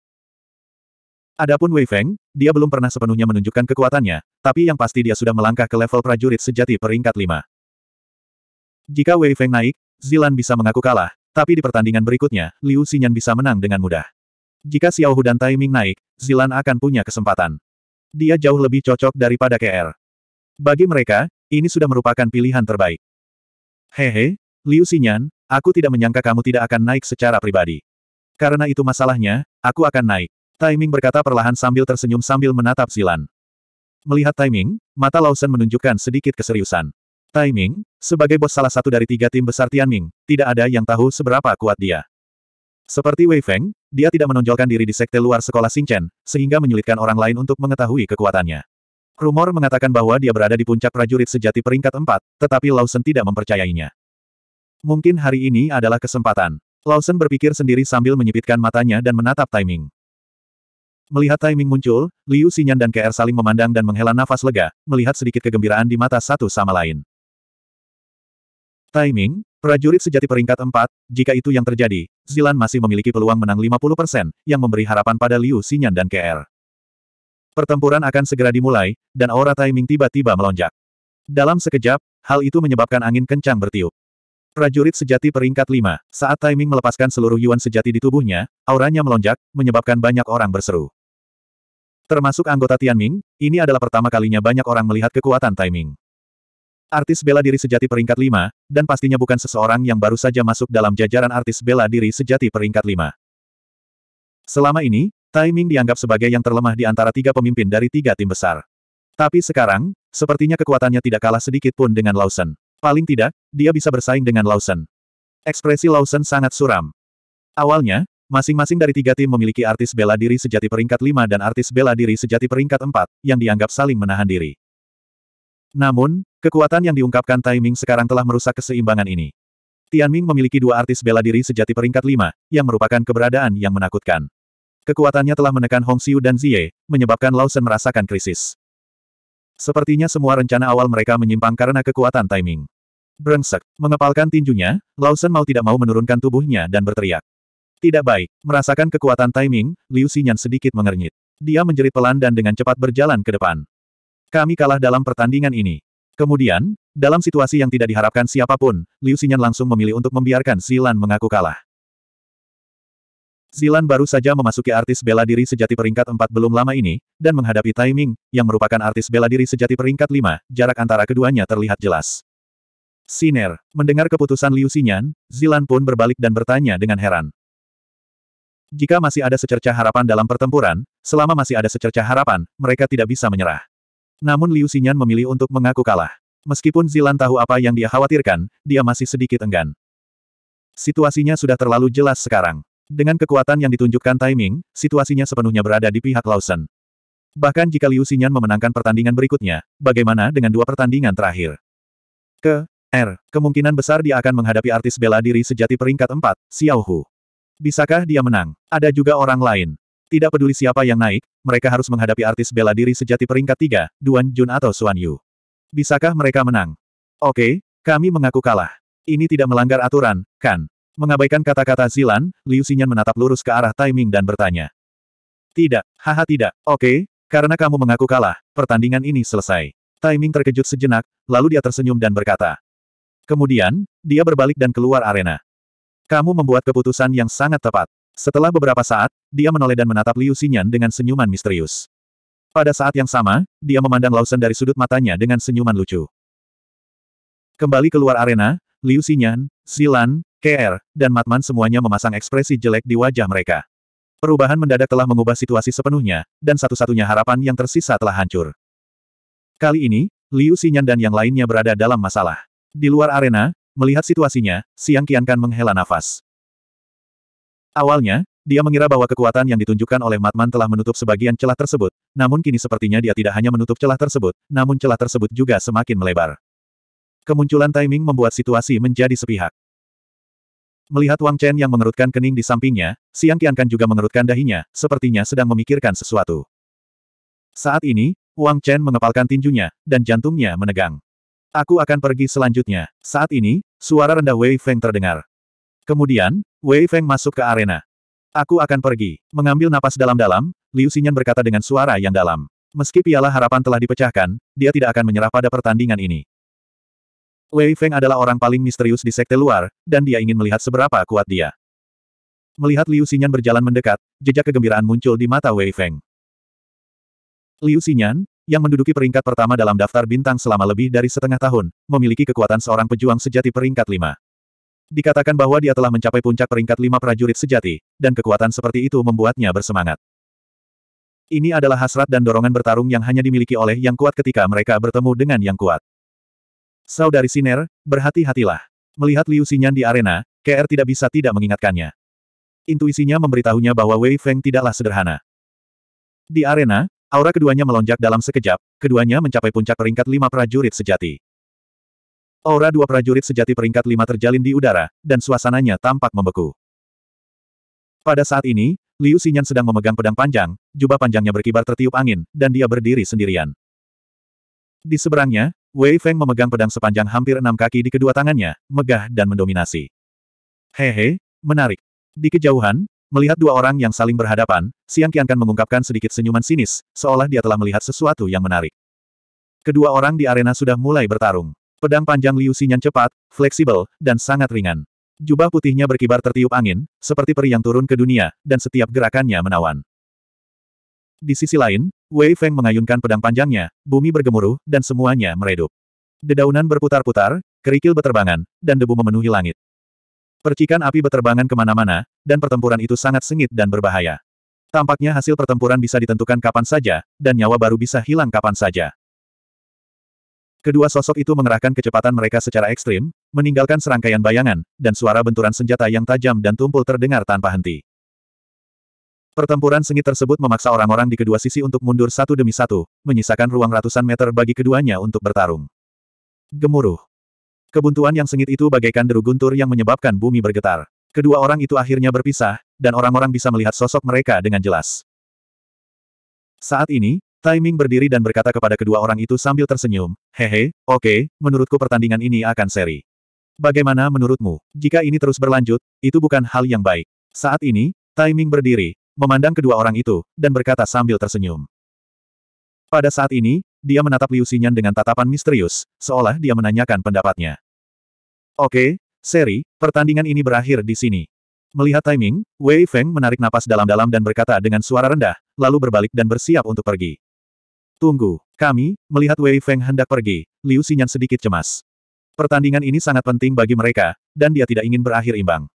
Adapun Wei Feng, dia belum pernah sepenuhnya menunjukkan kekuatannya, tapi yang pasti dia sudah melangkah ke level prajurit sejati peringkat 5. Jika Wei Feng naik, Zilan bisa mengaku kalah, tapi di pertandingan berikutnya, Liu Xinyan bisa menang dengan mudah. Jika Xiao Hu dan Taiming naik, Zilan akan punya kesempatan. Dia jauh lebih cocok daripada KR. Bagi mereka, ini sudah merupakan pilihan terbaik. Hehe, Liu Xinyan, aku tidak menyangka kamu tidak akan naik secara pribadi. Karena itu masalahnya, aku akan naik. Timing berkata perlahan sambil tersenyum sambil menatap Zilan. Melihat Timing, mata Lawson menunjukkan sedikit keseriusan. Timing, sebagai bos salah satu dari tiga tim besar Tianming, tidak ada yang tahu seberapa kuat dia. Seperti Wei Feng, dia tidak menonjolkan diri di sekte luar sekolah Xingchen, sehingga menyulitkan orang lain untuk mengetahui kekuatannya. Rumor mengatakan bahwa dia berada di puncak prajurit sejati peringkat empat, tetapi Lawson tidak mempercayainya. Mungkin hari ini adalah kesempatan. Lawson berpikir sendiri sambil menyipitkan matanya dan menatap timing. Melihat timing muncul, Liu Xinyan dan KR saling memandang dan menghela nafas lega, melihat sedikit kegembiraan di mata satu sama lain. Timing, prajurit sejati peringkat 4, jika itu yang terjadi, Zilan masih memiliki peluang menang 50%, yang memberi harapan pada Liu Xinyan dan KR. Pertempuran akan segera dimulai, dan aura timing tiba-tiba melonjak. Dalam sekejap, hal itu menyebabkan angin kencang bertiup. Prajurit sejati peringkat 5, saat timing melepaskan seluruh yuan sejati di tubuhnya, auranya melonjak, menyebabkan banyak orang berseru. Termasuk anggota Tianming, ini adalah pertama kalinya banyak orang melihat kekuatan timing. Artis bela diri sejati peringkat 5, dan pastinya bukan seseorang yang baru saja masuk dalam jajaran artis bela diri sejati peringkat 5. Selama ini, timing dianggap sebagai yang terlemah di antara tiga pemimpin dari tiga tim besar. Tapi sekarang, sepertinya kekuatannya tidak kalah sedikit pun dengan Lawson. Paling tidak, dia bisa bersaing dengan Lawson. Ekspresi Lawson sangat suram. Awalnya, Masing-masing dari tiga tim memiliki artis bela diri sejati peringkat lima dan artis bela diri sejati peringkat empat yang dianggap saling menahan diri. Namun, kekuatan yang diungkapkan timing sekarang telah merusak keseimbangan ini. Tianming memiliki dua artis bela diri sejati peringkat lima yang merupakan keberadaan yang menakutkan. Kekuatannya telah menekan Hong Xiu dan Zie, menyebabkan Lawson merasakan krisis. Sepertinya semua rencana awal mereka menyimpang karena kekuatan timing. Brengsek, mengepalkan tinjunya, Lawson mau tidak mau menurunkan tubuhnya dan berteriak. Tidak baik. Merasakan kekuatan timing, Liu Xinyan sedikit mengernyit. Dia menjerit pelan dan dengan cepat berjalan ke depan. Kami kalah dalam pertandingan ini. Kemudian, dalam situasi yang tidak diharapkan siapapun, Liu Xinyan langsung memilih untuk membiarkan Zilan mengaku kalah. Zilan baru saja memasuki artis bela diri sejati peringkat 4 belum lama ini, dan menghadapi timing, yang merupakan artis bela diri sejati peringkat 5, jarak antara keduanya terlihat jelas. Siner, mendengar keputusan Liu Xinyan, Zilan pun berbalik dan bertanya dengan heran. Jika masih ada secerca harapan dalam pertempuran, selama masih ada secerca harapan, mereka tidak bisa menyerah. Namun Liu Xinyan memilih untuk mengaku kalah. Meskipun Zilan tahu apa yang dia khawatirkan, dia masih sedikit enggan. Situasinya sudah terlalu jelas sekarang. Dengan kekuatan yang ditunjukkan timing, situasinya sepenuhnya berada di pihak Lawson. Bahkan jika Liu Xinyan memenangkan pertandingan berikutnya, bagaimana dengan dua pertandingan terakhir? Ke R. Kemungkinan besar dia akan menghadapi artis bela diri sejati peringkat 4, Xiao Hu. Bisakah dia menang? Ada juga orang lain. Tidak peduli siapa yang naik, mereka harus menghadapi artis bela diri sejati peringkat tiga, Duan Jun atau Suan Yu. Bisakah mereka menang? Oke, kami mengaku kalah. Ini tidak melanggar aturan, kan? Mengabaikan kata-kata Zilan, Liu Xinyan menatap lurus ke arah timing dan bertanya. Tidak, haha tidak, oke, karena kamu mengaku kalah, pertandingan ini selesai. Timing terkejut sejenak, lalu dia tersenyum dan berkata. Kemudian, dia berbalik dan keluar arena. Kamu membuat keputusan yang sangat tepat. Setelah beberapa saat, dia menoleh dan menatap Liu Xinyan dengan senyuman misterius. Pada saat yang sama, dia memandang Lawson dari sudut matanya dengan senyuman lucu. Kembali keluar arena, Liu Xinyan, Silan, KR, dan Matman semuanya memasang ekspresi jelek di wajah mereka. Perubahan mendadak telah mengubah situasi sepenuhnya, dan satu-satunya harapan yang tersisa telah hancur. Kali ini, Liu Xinyan dan yang lainnya berada dalam masalah. Di luar arena, Melihat situasinya, Siang Kian Kan menghela nafas. Awalnya, dia mengira bahwa kekuatan yang ditunjukkan oleh Matman telah menutup sebagian celah tersebut, namun kini sepertinya dia tidak hanya menutup celah tersebut, namun celah tersebut juga semakin melebar. Kemunculan timing membuat situasi menjadi sepihak. Melihat Wang Chen yang mengerutkan kening di sampingnya, Siang Kian Kan juga mengerutkan dahinya, sepertinya sedang memikirkan sesuatu. Saat ini, Wang Chen mengepalkan tinjunya, dan jantungnya menegang. Aku akan pergi selanjutnya. Saat ini, suara rendah Wei Feng terdengar. Kemudian, Wei Feng masuk ke arena. Aku akan pergi. Mengambil napas dalam-dalam, Liu Xinyan berkata dengan suara yang dalam. Meski piala harapan telah dipecahkan, dia tidak akan menyerah pada pertandingan ini. Wei Feng adalah orang paling misterius di sekte luar, dan dia ingin melihat seberapa kuat dia. Melihat Liu Xinyan berjalan mendekat, jejak kegembiraan muncul di mata Wei Feng. Liu Xinyan, yang menduduki peringkat pertama dalam daftar bintang selama lebih dari setengah tahun, memiliki kekuatan seorang pejuang sejati peringkat lima. Dikatakan bahwa dia telah mencapai puncak peringkat lima prajurit sejati, dan kekuatan seperti itu membuatnya bersemangat. Ini adalah hasrat dan dorongan bertarung yang hanya dimiliki oleh yang kuat ketika mereka bertemu dengan yang kuat. Saudari Siner, berhati-hatilah. Melihat Liu Xinyan di arena, KR tidak bisa tidak mengingatkannya. Intuisinya memberitahunya bahwa Wei Feng tidaklah sederhana. Di arena, Aura keduanya melonjak dalam sekejap, keduanya mencapai puncak peringkat lima prajurit sejati. Aura dua prajurit sejati peringkat lima terjalin di udara, dan suasananya tampak membeku. Pada saat ini, Liu Xinyan sedang memegang pedang panjang, jubah panjangnya berkibar tertiup angin, dan dia berdiri sendirian. Di seberangnya, Wei Feng memegang pedang sepanjang hampir enam kaki di kedua tangannya, megah dan mendominasi. Hehe, menarik. Di kejauhan, Melihat dua orang yang saling berhadapan, Siang Qiankan mengungkapkan sedikit senyuman sinis, seolah dia telah melihat sesuatu yang menarik. Kedua orang di arena sudah mulai bertarung. Pedang panjang Liu Xinyan cepat, fleksibel, dan sangat ringan. Jubah putihnya berkibar tertiup angin, seperti peri yang turun ke dunia, dan setiap gerakannya menawan. Di sisi lain, Wei Feng mengayunkan pedang panjangnya, bumi bergemuruh, dan semuanya meredup. Dedaunan berputar-putar, kerikil berterbangan, dan debu memenuhi langit. Percikan api beterbangan kemana-mana, dan pertempuran itu sangat sengit dan berbahaya. Tampaknya hasil pertempuran bisa ditentukan kapan saja, dan nyawa baru bisa hilang kapan saja. Kedua sosok itu mengerahkan kecepatan mereka secara ekstrim, meninggalkan serangkaian bayangan, dan suara benturan senjata yang tajam dan tumpul terdengar tanpa henti. Pertempuran sengit tersebut memaksa orang-orang di kedua sisi untuk mundur satu demi satu, menyisakan ruang ratusan meter bagi keduanya untuk bertarung. Gemuruh. Kebuntuan yang sengit itu bagaikan deru guntur yang menyebabkan bumi bergetar. Kedua orang itu akhirnya berpisah, dan orang-orang bisa melihat sosok mereka dengan jelas. Saat ini, Timing berdiri dan berkata kepada kedua orang itu sambil tersenyum, Hehe, oke, okay, menurutku pertandingan ini akan seri. Bagaimana menurutmu? Jika ini terus berlanjut, itu bukan hal yang baik. Saat ini, Timing berdiri, memandang kedua orang itu, dan berkata sambil tersenyum. Pada saat ini, dia menatap Liu Xinyan dengan tatapan misterius, seolah dia menanyakan pendapatnya. Oke, seri, pertandingan ini berakhir di sini. Melihat timing, Wei Feng menarik napas dalam-dalam dan berkata dengan suara rendah, lalu berbalik dan bersiap untuk pergi. Tunggu, kami, melihat Wei Feng hendak pergi, Liu Xinyan sedikit cemas. Pertandingan ini sangat penting bagi mereka, dan dia tidak ingin berakhir imbang.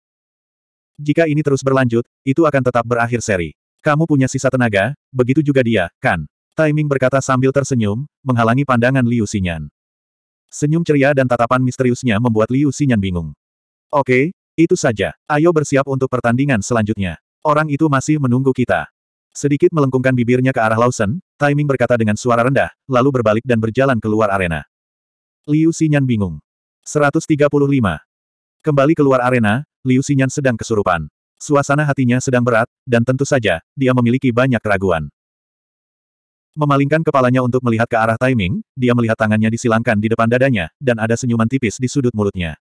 Jika ini terus berlanjut, itu akan tetap berakhir seri. Kamu punya sisa tenaga, begitu juga dia, kan? Timing berkata sambil tersenyum, menghalangi pandangan Liu Xinyan. Senyum ceria dan tatapan misteriusnya membuat Liu Xinyan bingung. Oke, itu saja. Ayo bersiap untuk pertandingan selanjutnya. Orang itu masih menunggu kita. Sedikit melengkungkan bibirnya ke arah Lawson, Timing berkata dengan suara rendah, lalu berbalik dan berjalan keluar arena. Liu Xinyan bingung. 135. Kembali keluar arena, Liu Xinyan sedang kesurupan. Suasana hatinya sedang berat, dan tentu saja, dia memiliki banyak keraguan. Memalingkan kepalanya untuk melihat ke arah timing, dia melihat tangannya disilangkan di depan dadanya, dan ada senyuman tipis di sudut mulutnya.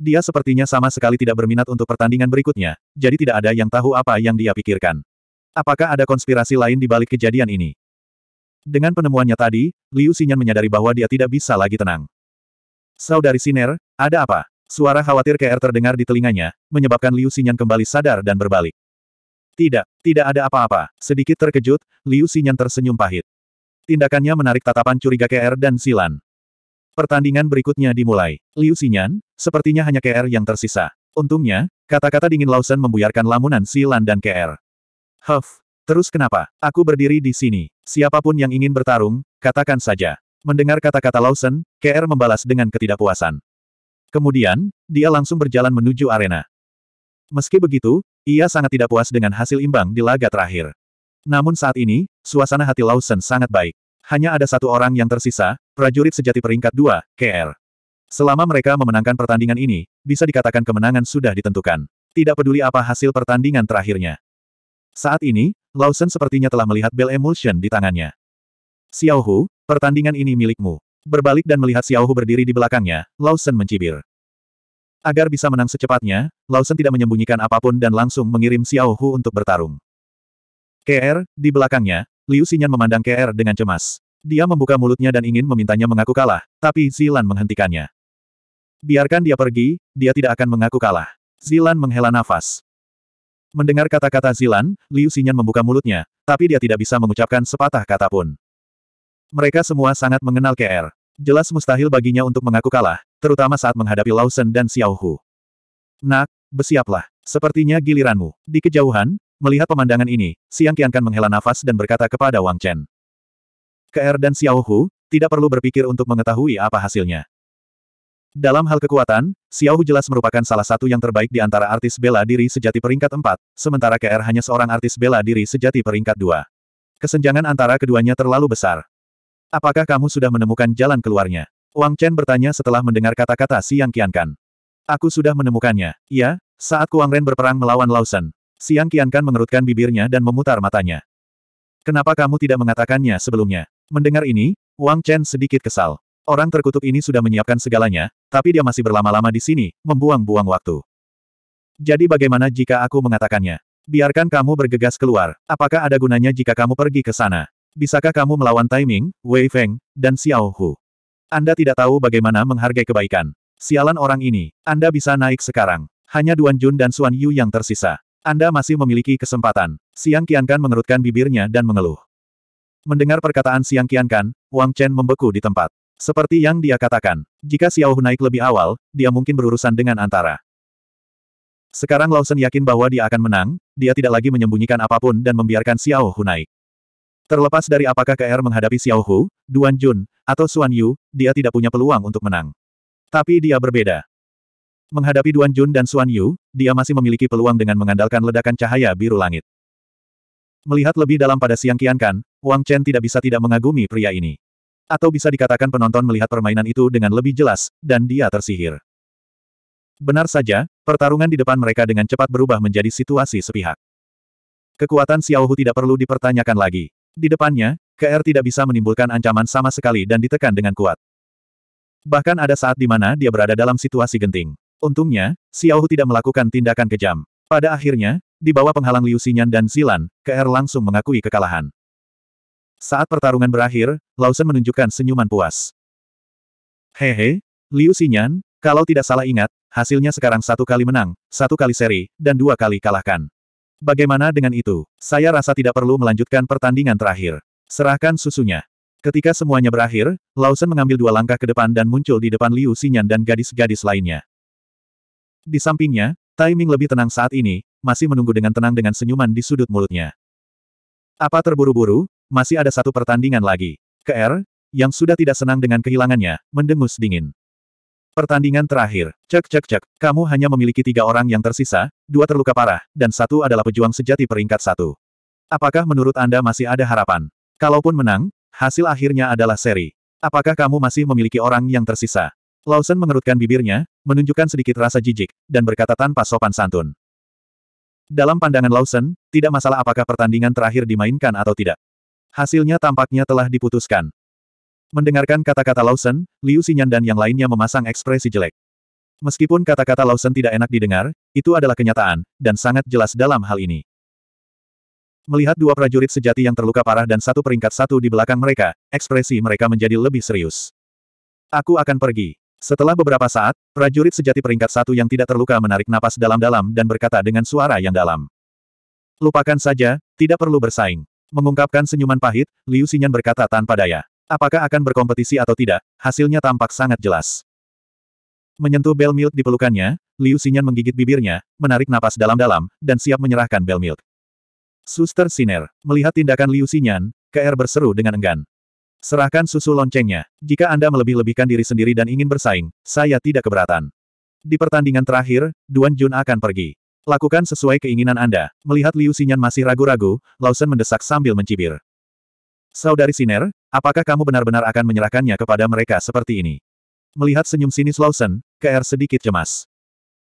Dia sepertinya sama sekali tidak berminat untuk pertandingan berikutnya, jadi tidak ada yang tahu apa yang dia pikirkan. Apakah ada konspirasi lain di balik kejadian ini? Dengan penemuannya tadi, Liu Xinyan menyadari bahwa dia tidak bisa lagi tenang. Saudari Siner, ada apa? Suara khawatir KR terdengar di telinganya, menyebabkan Liu Xinyan kembali sadar dan berbalik. Tidak, tidak ada apa-apa. Sedikit terkejut, Liu Xinyan tersenyum pahit. Tindakannya menarik tatapan curiga KR dan Silan. Pertandingan berikutnya dimulai. Liu Xinyan, sepertinya hanya KR yang tersisa. Untungnya, kata-kata dingin Lawson membuyarkan lamunan Silan dan KR. Huff, terus kenapa? Aku berdiri di sini. Siapapun yang ingin bertarung, katakan saja. Mendengar kata-kata Lawson, KR membalas dengan ketidakpuasan. Kemudian, dia langsung berjalan menuju arena. Meski begitu, ia sangat tidak puas dengan hasil imbang di laga terakhir. Namun saat ini, suasana hati Lawson sangat baik. Hanya ada satu orang yang tersisa, prajurit sejati peringkat 2, KR. Selama mereka memenangkan pertandingan ini, bisa dikatakan kemenangan sudah ditentukan. Tidak peduli apa hasil pertandingan terakhirnya. Saat ini, Lawson sepertinya telah melihat bel Emulsion di tangannya. Xiaohu, pertandingan ini milikmu. Berbalik dan melihat Xiaohu berdiri di belakangnya, Lawson mencibir. Agar bisa menang secepatnya, Lawson tidak menyembunyikan apapun dan langsung mengirim Xiao Hu untuk bertarung. KR, di belakangnya, Liu Xinyan memandang KR dengan cemas. Dia membuka mulutnya dan ingin memintanya mengaku kalah, tapi Zilan menghentikannya. Biarkan dia pergi, dia tidak akan mengaku kalah. Zilan menghela nafas. Mendengar kata-kata Zilan, Liu Xinyan membuka mulutnya, tapi dia tidak bisa mengucapkan sepatah kata pun. Mereka semua sangat mengenal KR. Jelas mustahil baginya untuk mengaku kalah, terutama saat menghadapi Lawson dan Xiao Hu. Nak, bersiaplah. Sepertinya giliranmu. Di kejauhan, melihat pemandangan ini, Siang Qiankan menghela nafas dan berkata kepada Wang Chen. KR dan Xiao Hu, tidak perlu berpikir untuk mengetahui apa hasilnya. Dalam hal kekuatan, Xiao Hu jelas merupakan salah satu yang terbaik di antara artis bela diri sejati peringkat 4, sementara KR hanya seorang artis bela diri sejati peringkat 2. Kesenjangan antara keduanya terlalu besar. Apakah kamu sudah menemukan jalan keluarnya? Wang Chen bertanya setelah mendengar kata-kata Siang Qiankan. Aku sudah menemukannya. Ya, saat Kuang Ren berperang melawan Lawson. Siang Qiankan mengerutkan bibirnya dan memutar matanya. Kenapa kamu tidak mengatakannya sebelumnya? Mendengar ini, Wang Chen sedikit kesal. Orang terkutuk ini sudah menyiapkan segalanya, tapi dia masih berlama-lama di sini, membuang-buang waktu. Jadi bagaimana jika aku mengatakannya? Biarkan kamu bergegas keluar. Apakah ada gunanya jika kamu pergi ke sana? Bisakah kamu melawan Taiming, Wei Feng, dan Xiao Hu? Anda tidak tahu bagaimana menghargai kebaikan. Sialan orang ini, Anda bisa naik sekarang. Hanya Duan Jun dan Xuan Yu yang tersisa. Anda masih memiliki kesempatan. Siang Qiankan mengerutkan bibirnya dan mengeluh. Mendengar perkataan Siang Qiankan, Wang Chen membeku di tempat. Seperti yang dia katakan, jika Xiao Hu naik lebih awal, dia mungkin berurusan dengan antara. Sekarang Lawson yakin bahwa dia akan menang, dia tidak lagi menyembunyikan apapun dan membiarkan Xiao Hu naik. Terlepas dari apakah KR menghadapi Xiao Hu, Duan Jun, atau Xuan Yu, dia tidak punya peluang untuk menang. Tapi dia berbeda. Menghadapi Duan Jun dan Xuan Yu, dia masih memiliki peluang dengan mengandalkan ledakan cahaya biru langit. Melihat lebih dalam pada siang Qiankan, Wang Chen tidak bisa tidak mengagumi pria ini. Atau bisa dikatakan penonton melihat permainan itu dengan lebih jelas, dan dia tersihir. Benar saja, pertarungan di depan mereka dengan cepat berubah menjadi situasi sepihak. Kekuatan Xiao Hu tidak perlu dipertanyakan lagi. Di depannya, KR tidak bisa menimbulkan ancaman sama sekali dan ditekan dengan kuat. Bahkan ada saat di mana dia berada dalam situasi genting. Untungnya, Xiaohu tidak melakukan tindakan kejam. Pada akhirnya, di bawah penghalang Liu Xinyan dan Zilan, KR langsung mengakui kekalahan. Saat pertarungan berakhir, Lawson menunjukkan senyuman puas. Hehe, Liu Xinyan, kalau tidak salah ingat, hasilnya sekarang satu kali menang, satu kali seri, dan dua kali kalahkan. Bagaimana dengan itu? Saya rasa tidak perlu melanjutkan pertandingan terakhir. Serahkan susunya. Ketika semuanya berakhir, Lawson mengambil dua langkah ke depan dan muncul di depan Liu Xinyan dan gadis-gadis lainnya. Di sampingnya, timing lebih tenang saat ini, masih menunggu dengan tenang dengan senyuman di sudut mulutnya. Apa terburu-buru, masih ada satu pertandingan lagi. KR, yang sudah tidak senang dengan kehilangannya, mendengus dingin. Pertandingan terakhir. Cek cek cek, kamu hanya memiliki tiga orang yang tersisa, dua terluka parah, dan satu adalah pejuang sejati peringkat satu. Apakah menurut Anda masih ada harapan? Kalaupun menang, hasil akhirnya adalah seri. Apakah kamu masih memiliki orang yang tersisa? Lawson mengerutkan bibirnya, menunjukkan sedikit rasa jijik, dan berkata tanpa sopan santun. Dalam pandangan Lawson, tidak masalah apakah pertandingan terakhir dimainkan atau tidak. Hasilnya tampaknya telah diputuskan. Mendengarkan kata-kata Lawson, Liu Xinyan dan yang lainnya memasang ekspresi jelek. Meskipun kata-kata Lawson tidak enak didengar, itu adalah kenyataan, dan sangat jelas dalam hal ini. Melihat dua prajurit sejati yang terluka parah dan satu peringkat satu di belakang mereka, ekspresi mereka menjadi lebih serius. Aku akan pergi. Setelah beberapa saat, prajurit sejati peringkat satu yang tidak terluka menarik napas dalam-dalam dan berkata dengan suara yang dalam. Lupakan saja, tidak perlu bersaing. Mengungkapkan senyuman pahit, Liu Xinyan berkata tanpa daya. Apakah akan berkompetisi atau tidak, hasilnya tampak sangat jelas. Menyentuh bel milk di pelukannya, Liu Xinyan menggigit bibirnya, menarik napas dalam-dalam, dan siap menyerahkan bel milk. Suster Siner, melihat tindakan Liu Xinyan, KR berseru dengan enggan. Serahkan susu loncengnya. Jika Anda melebih-lebihkan diri sendiri dan ingin bersaing, saya tidak keberatan. Di pertandingan terakhir, Duan Jun akan pergi. Lakukan sesuai keinginan Anda. Melihat Liu Xinyan masih ragu-ragu, Lawson mendesak sambil mencibir. Saudari Siner, Apakah kamu benar-benar akan menyerahkannya kepada mereka seperti ini? Melihat senyum sinis Lawson, KR sedikit cemas.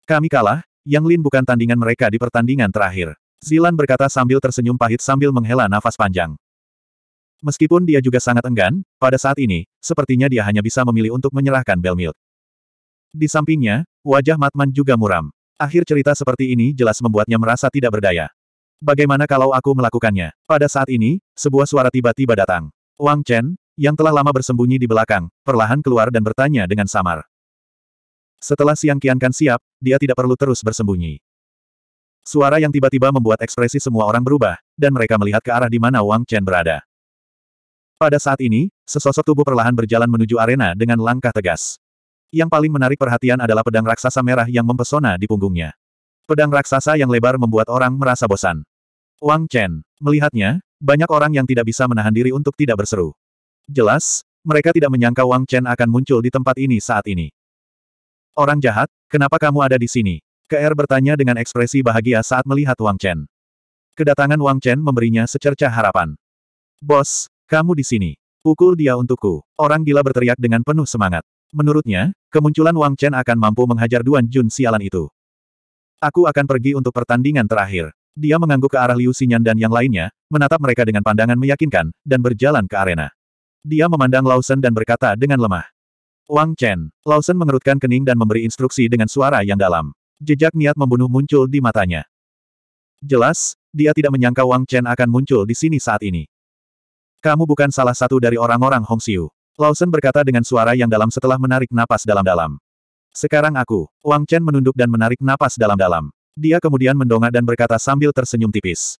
Kami kalah, Yang Lin bukan tandingan mereka di pertandingan terakhir. Zilan berkata sambil tersenyum pahit sambil menghela nafas panjang. Meskipun dia juga sangat enggan, pada saat ini, sepertinya dia hanya bisa memilih untuk menyerahkan Belmilk. Di sampingnya, wajah Matman juga muram. Akhir cerita seperti ini jelas membuatnya merasa tidak berdaya. Bagaimana kalau aku melakukannya? Pada saat ini, sebuah suara tiba-tiba datang. Wang Chen, yang telah lama bersembunyi di belakang, perlahan keluar dan bertanya dengan samar. Setelah Siang Qiankan siap, dia tidak perlu terus bersembunyi. Suara yang tiba-tiba membuat ekspresi semua orang berubah, dan mereka melihat ke arah di mana Wang Chen berada. Pada saat ini, sesosok tubuh perlahan berjalan menuju arena dengan langkah tegas. Yang paling menarik perhatian adalah pedang raksasa merah yang mempesona di punggungnya. Pedang raksasa yang lebar membuat orang merasa bosan. Wang Chen melihatnya, banyak orang yang tidak bisa menahan diri untuk tidak berseru. Jelas, mereka tidak menyangka Wang Chen akan muncul di tempat ini saat ini. Orang jahat, kenapa kamu ada di sini? KR bertanya dengan ekspresi bahagia saat melihat Wang Chen. Kedatangan Wang Chen memberinya secerca harapan. Bos, kamu di sini. Pukul dia untukku. Orang gila berteriak dengan penuh semangat. Menurutnya, kemunculan Wang Chen akan mampu menghajar Duan Jun sialan itu. Aku akan pergi untuk pertandingan terakhir. Dia mengangguk ke arah Liu Xinyan dan yang lainnya, menatap mereka dengan pandangan meyakinkan, dan berjalan ke arena. Dia memandang Lawson dan berkata dengan lemah. Wang Chen. Lawson mengerutkan kening dan memberi instruksi dengan suara yang dalam. Jejak niat membunuh muncul di matanya. Jelas, dia tidak menyangka Wang Chen akan muncul di sini saat ini. Kamu bukan salah satu dari orang-orang Hong Hongxiu. Lawson berkata dengan suara yang dalam setelah menarik napas dalam-dalam. Sekarang aku, Wang Chen menunduk dan menarik napas dalam-dalam. Dia kemudian mendongak dan berkata sambil tersenyum tipis.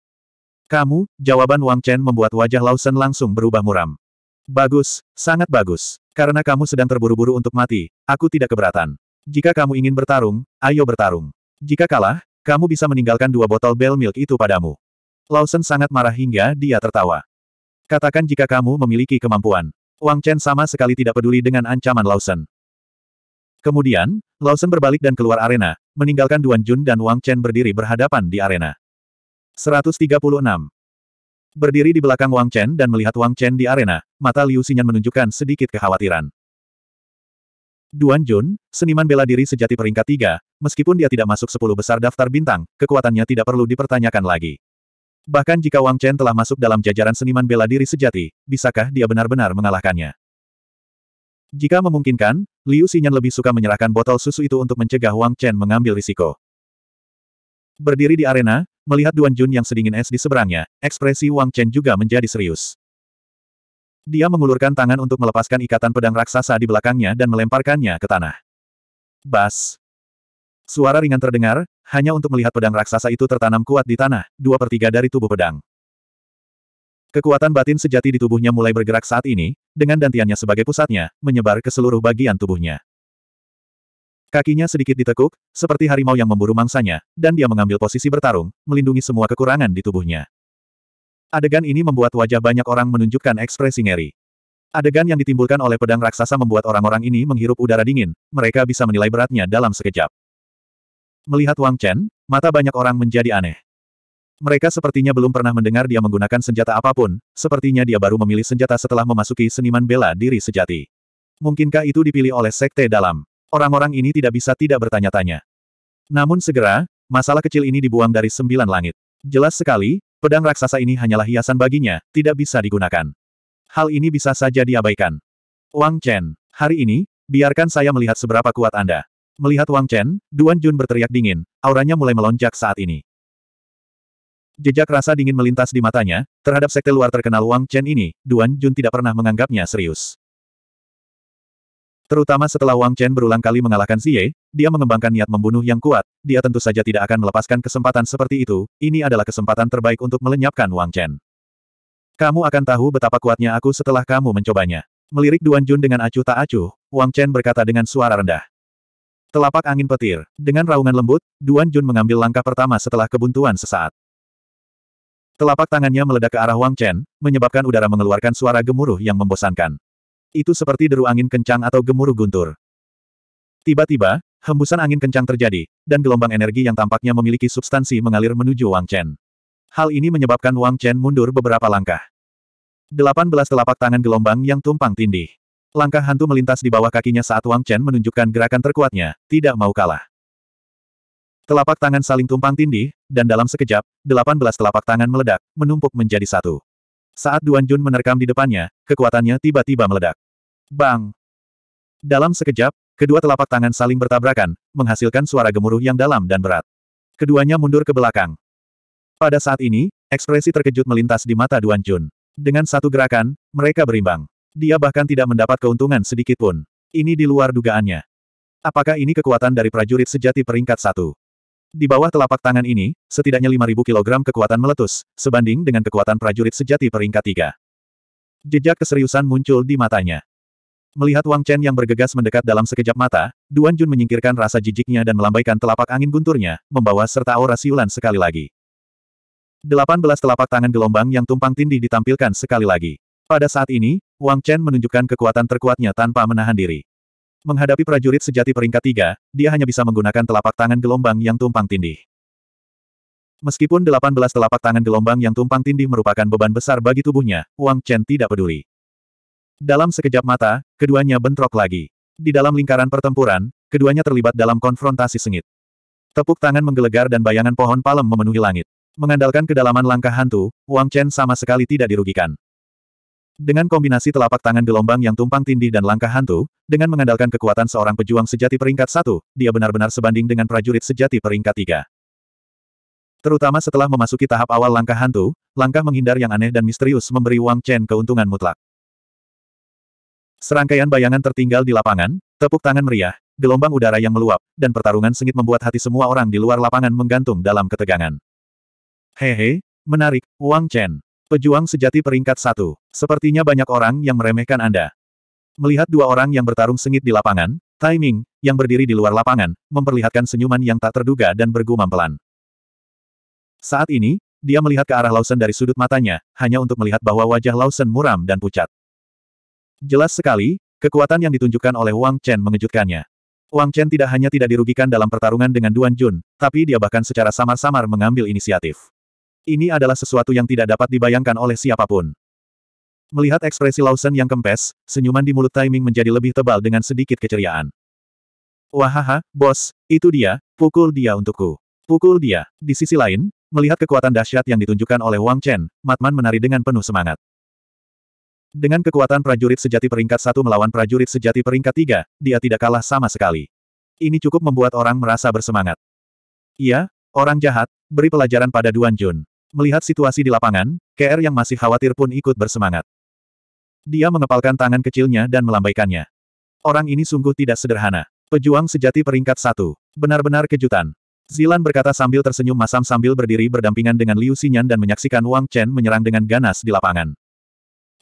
Kamu, jawaban Wang Chen membuat wajah Lawson langsung berubah muram. Bagus, sangat bagus. Karena kamu sedang terburu-buru untuk mati, aku tidak keberatan. Jika kamu ingin bertarung, ayo bertarung. Jika kalah, kamu bisa meninggalkan dua botol bell milk itu padamu. Lawson sangat marah hingga dia tertawa. Katakan jika kamu memiliki kemampuan. Wang Chen sama sekali tidak peduli dengan ancaman Lawson. Kemudian, Lawson berbalik dan keluar arena, meninggalkan Duan Jun dan Wang Chen berdiri berhadapan di arena. 136. Berdiri di belakang Wang Chen dan melihat Wang Chen di arena, mata Liu Xinyan menunjukkan sedikit kekhawatiran. Duan Jun, seniman bela diri sejati peringkat tiga, meskipun dia tidak masuk sepuluh besar daftar bintang, kekuatannya tidak perlu dipertanyakan lagi. Bahkan jika Wang Chen telah masuk dalam jajaran seniman bela diri sejati, bisakah dia benar-benar mengalahkannya? Jika memungkinkan, Liu Xinyan lebih suka menyerahkan botol susu itu untuk mencegah Wang Chen mengambil risiko. Berdiri di arena, melihat Duan Jun yang sedingin es di seberangnya, ekspresi Wang Chen juga menjadi serius. Dia mengulurkan tangan untuk melepaskan ikatan pedang raksasa di belakangnya dan melemparkannya ke tanah. Bas. Suara ringan terdengar, hanya untuk melihat pedang raksasa itu tertanam kuat di tanah, dua per dari tubuh pedang. Kekuatan batin sejati di tubuhnya mulai bergerak saat ini, dengan dantiannya sebagai pusatnya, menyebar ke seluruh bagian tubuhnya. Kakinya sedikit ditekuk, seperti harimau yang memburu mangsanya, dan dia mengambil posisi bertarung, melindungi semua kekurangan di tubuhnya. Adegan ini membuat wajah banyak orang menunjukkan ekspresi ngeri. Adegan yang ditimbulkan oleh pedang raksasa membuat orang-orang ini menghirup udara dingin, mereka bisa menilai beratnya dalam sekejap. Melihat Wang Chen, mata banyak orang menjadi aneh. Mereka sepertinya belum pernah mendengar dia menggunakan senjata apapun, sepertinya dia baru memilih senjata setelah memasuki seniman bela diri sejati. Mungkinkah itu dipilih oleh sekte dalam? Orang-orang ini tidak bisa tidak bertanya-tanya. Namun segera, masalah kecil ini dibuang dari sembilan langit. Jelas sekali, pedang raksasa ini hanyalah hiasan baginya, tidak bisa digunakan. Hal ini bisa saja diabaikan. Wang Chen, hari ini, biarkan saya melihat seberapa kuat Anda. Melihat Wang Chen, Duan Jun berteriak dingin, auranya mulai melonjak saat ini. Jejak rasa dingin melintas di matanya, terhadap sekte luar terkenal Wang Chen ini, Duan Jun tidak pernah menganggapnya serius. Terutama setelah Wang Chen berulang kali mengalahkan Xie, dia mengembangkan niat membunuh yang kuat, dia tentu saja tidak akan melepaskan kesempatan seperti itu, ini adalah kesempatan terbaik untuk melenyapkan Wang Chen. Kamu akan tahu betapa kuatnya aku setelah kamu mencobanya. Melirik Duan Jun dengan acuh tak acuh, Wang Chen berkata dengan suara rendah. Telapak angin petir. Dengan raungan lembut, Duan Jun mengambil langkah pertama setelah kebuntuan sesaat. Telapak tangannya meledak ke arah Wang Chen, menyebabkan udara mengeluarkan suara gemuruh yang membosankan. Itu seperti deru angin kencang atau gemuruh guntur. Tiba-tiba, hembusan angin kencang terjadi, dan gelombang energi yang tampaknya memiliki substansi mengalir menuju Wang Chen. Hal ini menyebabkan Wang Chen mundur beberapa langkah. 18 telapak tangan gelombang yang tumpang tindih. Langkah hantu melintas di bawah kakinya saat Wang Chen menunjukkan gerakan terkuatnya, tidak mau kalah. Telapak tangan saling tumpang tindih, dan dalam sekejap, delapan belas telapak tangan meledak, menumpuk menjadi satu. Saat Duan Jun menerkam di depannya, kekuatannya tiba-tiba meledak. Bang! Dalam sekejap, kedua telapak tangan saling bertabrakan, menghasilkan suara gemuruh yang dalam dan berat. Keduanya mundur ke belakang. Pada saat ini, ekspresi terkejut melintas di mata Duan Jun. Dengan satu gerakan, mereka berimbang. Dia bahkan tidak mendapat keuntungan sedikit pun. Ini di luar dugaannya. Apakah ini kekuatan dari prajurit sejati peringkat satu? Di bawah telapak tangan ini, setidaknya 5.000 kg kekuatan meletus, sebanding dengan kekuatan prajurit sejati peringkat tiga. Jejak keseriusan muncul di matanya. Melihat Wang Chen yang bergegas mendekat dalam sekejap mata, Duan Jun menyingkirkan rasa jijiknya dan melambaikan telapak angin gunturnya, membawa serta aura siulan sekali lagi. 18 telapak tangan gelombang yang tumpang tindih ditampilkan sekali lagi. Pada saat ini, Wang Chen menunjukkan kekuatan terkuatnya tanpa menahan diri. Menghadapi prajurit sejati peringkat tiga, dia hanya bisa menggunakan telapak tangan gelombang yang tumpang tindih. Meskipun delapan belas telapak tangan gelombang yang tumpang tindih merupakan beban besar bagi tubuhnya, Wang Chen tidak peduli. Dalam sekejap mata, keduanya bentrok lagi. Di dalam lingkaran pertempuran, keduanya terlibat dalam konfrontasi sengit. Tepuk tangan menggelegar dan bayangan pohon palem memenuhi langit. Mengandalkan kedalaman langkah hantu, Wang Chen sama sekali tidak dirugikan. Dengan kombinasi telapak tangan gelombang yang tumpang tindih dan langkah hantu, dengan mengandalkan kekuatan seorang pejuang sejati peringkat satu, dia benar-benar sebanding dengan prajurit sejati peringkat tiga. Terutama setelah memasuki tahap awal langkah hantu, langkah menghindar yang aneh dan misterius memberi Wang Chen keuntungan mutlak. Serangkaian bayangan tertinggal di lapangan, tepuk tangan meriah, gelombang udara yang meluap, dan pertarungan sengit membuat hati semua orang di luar lapangan menggantung dalam ketegangan. Hehe, menarik, Wang Chen. Pejuang sejati peringkat satu. Sepertinya banyak orang yang meremehkan Anda. Melihat dua orang yang bertarung sengit di lapangan, timing, yang berdiri di luar lapangan, memperlihatkan senyuman yang tak terduga dan bergumam pelan. Saat ini, dia melihat ke arah Lawson dari sudut matanya, hanya untuk melihat bahwa wajah Lawson muram dan pucat. Jelas sekali, kekuatan yang ditunjukkan oleh Wang Chen mengejutkannya. Wang Chen tidak hanya tidak dirugikan dalam pertarungan dengan Duan Jun, tapi dia bahkan secara samar-samar mengambil inisiatif. Ini adalah sesuatu yang tidak dapat dibayangkan oleh siapapun. Melihat ekspresi Lawson yang kempes, senyuman di mulut Taiming menjadi lebih tebal dengan sedikit keceriaan. Wahaha, bos, itu dia, pukul dia untukku. Pukul dia. Di sisi lain, melihat kekuatan dahsyat yang ditunjukkan oleh Wang Chen, Matman menari dengan penuh semangat. Dengan kekuatan prajurit sejati peringkat satu melawan prajurit sejati peringkat tiga, dia tidak kalah sama sekali. Ini cukup membuat orang merasa bersemangat. Iya, orang jahat, beri pelajaran pada Duan Jun. Melihat situasi di lapangan, KR yang masih khawatir pun ikut bersemangat. Dia mengepalkan tangan kecilnya dan melambaikannya. Orang ini sungguh tidak sederhana. Pejuang sejati peringkat satu. Benar-benar kejutan. Zilan berkata sambil tersenyum masam sambil berdiri berdampingan dengan Liu Xinyan dan menyaksikan Wang Chen menyerang dengan ganas di lapangan.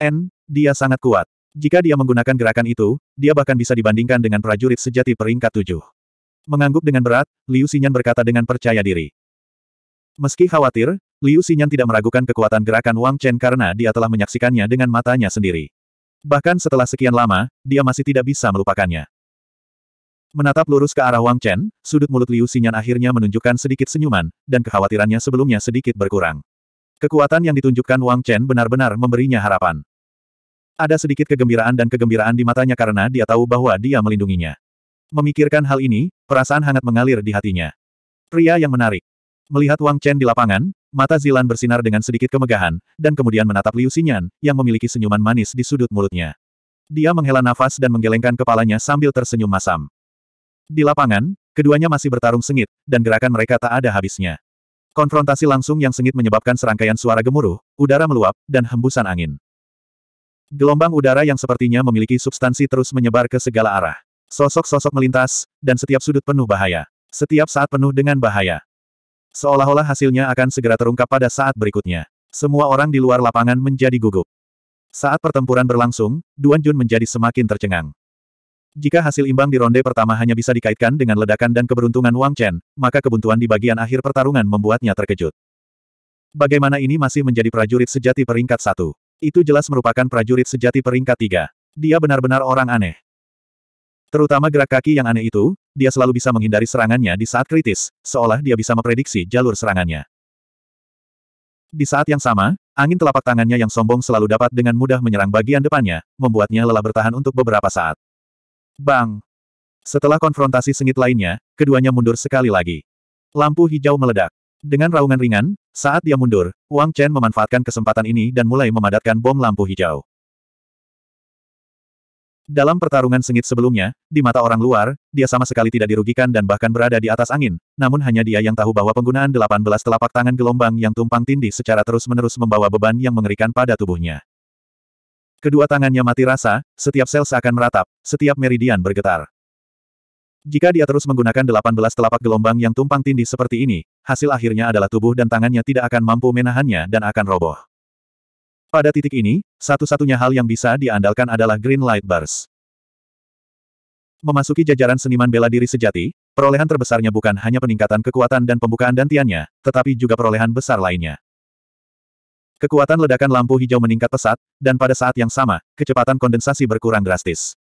N, dia sangat kuat. Jika dia menggunakan gerakan itu, dia bahkan bisa dibandingkan dengan prajurit sejati peringkat tujuh. Mengangguk dengan berat, Liu Xinyan berkata dengan percaya diri. Meski khawatir, Liu Xinyan tidak meragukan kekuatan gerakan Wang Chen karena dia telah menyaksikannya dengan matanya sendiri. Bahkan setelah sekian lama, dia masih tidak bisa melupakannya. Menatap lurus ke arah Wang Chen, sudut mulut Liu Xinyan akhirnya menunjukkan sedikit senyuman, dan kekhawatirannya sebelumnya sedikit berkurang. Kekuatan yang ditunjukkan Wang Chen benar-benar memberinya harapan. Ada sedikit kegembiraan dan kegembiraan di matanya karena dia tahu bahwa dia melindunginya. Memikirkan hal ini, perasaan hangat mengalir di hatinya. Pria yang menarik. Melihat Wang Chen di lapangan, mata Zilan bersinar dengan sedikit kemegahan, dan kemudian menatap Liu Xinyan, yang memiliki senyuman manis di sudut mulutnya. Dia menghela nafas dan menggelengkan kepalanya sambil tersenyum masam. Di lapangan, keduanya masih bertarung sengit, dan gerakan mereka tak ada habisnya. Konfrontasi langsung yang sengit menyebabkan serangkaian suara gemuruh, udara meluap, dan hembusan angin. Gelombang udara yang sepertinya memiliki substansi terus menyebar ke segala arah. Sosok-sosok melintas, dan setiap sudut penuh bahaya. Setiap saat penuh dengan bahaya. Seolah-olah hasilnya akan segera terungkap pada saat berikutnya. Semua orang di luar lapangan menjadi gugup. Saat pertempuran berlangsung, Duan Jun menjadi semakin tercengang. Jika hasil imbang di ronde pertama hanya bisa dikaitkan dengan ledakan dan keberuntungan Wang Chen, maka kebuntuan di bagian akhir pertarungan membuatnya terkejut. Bagaimana ini masih menjadi prajurit sejati peringkat satu? Itu jelas merupakan prajurit sejati peringkat tiga. Dia benar-benar orang aneh. Terutama gerak kaki yang aneh itu, dia selalu bisa menghindari serangannya di saat kritis, seolah dia bisa memprediksi jalur serangannya. Di saat yang sama, angin telapak tangannya yang sombong selalu dapat dengan mudah menyerang bagian depannya, membuatnya lelah bertahan untuk beberapa saat. Bang! Setelah konfrontasi sengit lainnya, keduanya mundur sekali lagi. Lampu hijau meledak. Dengan raungan ringan, saat dia mundur, Wang Chen memanfaatkan kesempatan ini dan mulai memadatkan bom lampu hijau. Dalam pertarungan sengit sebelumnya, di mata orang luar, dia sama sekali tidak dirugikan dan bahkan berada di atas angin, namun hanya dia yang tahu bahwa penggunaan 18 telapak tangan gelombang yang tumpang tindih secara terus-menerus membawa beban yang mengerikan pada tubuhnya. Kedua tangannya mati rasa, setiap sel seakan meratap, setiap meridian bergetar. Jika dia terus menggunakan 18 telapak gelombang yang tumpang tindih seperti ini, hasil akhirnya adalah tubuh dan tangannya tidak akan mampu menahannya dan akan roboh. Pada titik ini, satu-satunya hal yang bisa diandalkan adalah Green Light Bars. Memasuki jajaran seniman bela diri sejati, perolehan terbesarnya bukan hanya peningkatan kekuatan dan pembukaan dantiannya, tetapi juga perolehan besar lainnya. Kekuatan ledakan lampu hijau meningkat pesat, dan pada saat yang sama, kecepatan kondensasi berkurang drastis.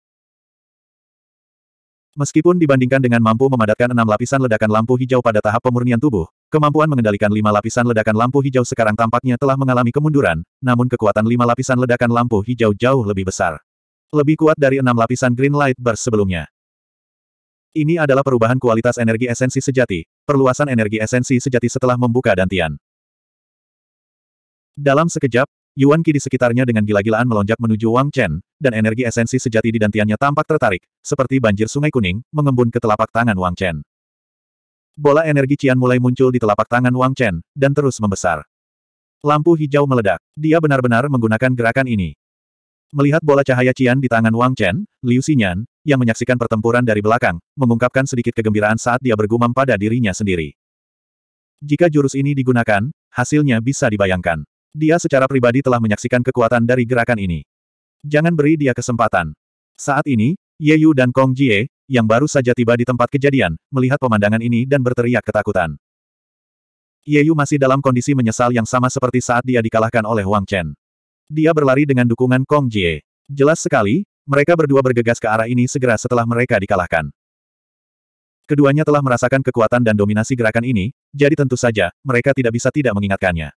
Meskipun dibandingkan dengan mampu memadatkan enam lapisan ledakan lampu hijau pada tahap pemurnian tubuh, Kemampuan mengendalikan lima lapisan ledakan lampu hijau sekarang tampaknya telah mengalami kemunduran, namun kekuatan lima lapisan ledakan lampu hijau jauh lebih besar. Lebih kuat dari enam lapisan green light burst sebelumnya. Ini adalah perubahan kualitas energi esensi sejati, perluasan energi esensi sejati setelah membuka dantian. Dalam sekejap, Yuan Qi di sekitarnya dengan gila-gilaan melonjak menuju Wang Chen, dan energi esensi sejati di dantiannya tampak tertarik, seperti banjir sungai kuning, mengembun ke telapak tangan Wang Chen. Bola energi Cian mulai muncul di telapak tangan Wang Chen, dan terus membesar. Lampu hijau meledak. Dia benar-benar menggunakan gerakan ini. Melihat bola cahaya Cian di tangan Wang Chen, Liu Xinyan, yang menyaksikan pertempuran dari belakang, mengungkapkan sedikit kegembiraan saat dia bergumam pada dirinya sendiri. Jika jurus ini digunakan, hasilnya bisa dibayangkan. Dia secara pribadi telah menyaksikan kekuatan dari gerakan ini. Jangan beri dia kesempatan. Saat ini, Ye Yu dan Kong Jie, yang baru saja tiba di tempat kejadian, melihat pemandangan ini dan berteriak ketakutan. Ye Yu masih dalam kondisi menyesal yang sama seperti saat dia dikalahkan oleh Wang Chen. Dia berlari dengan dukungan Kong Jie. Jelas sekali, mereka berdua bergegas ke arah ini segera setelah mereka dikalahkan. Keduanya telah merasakan kekuatan dan dominasi gerakan ini, jadi tentu saja, mereka tidak bisa tidak mengingatkannya.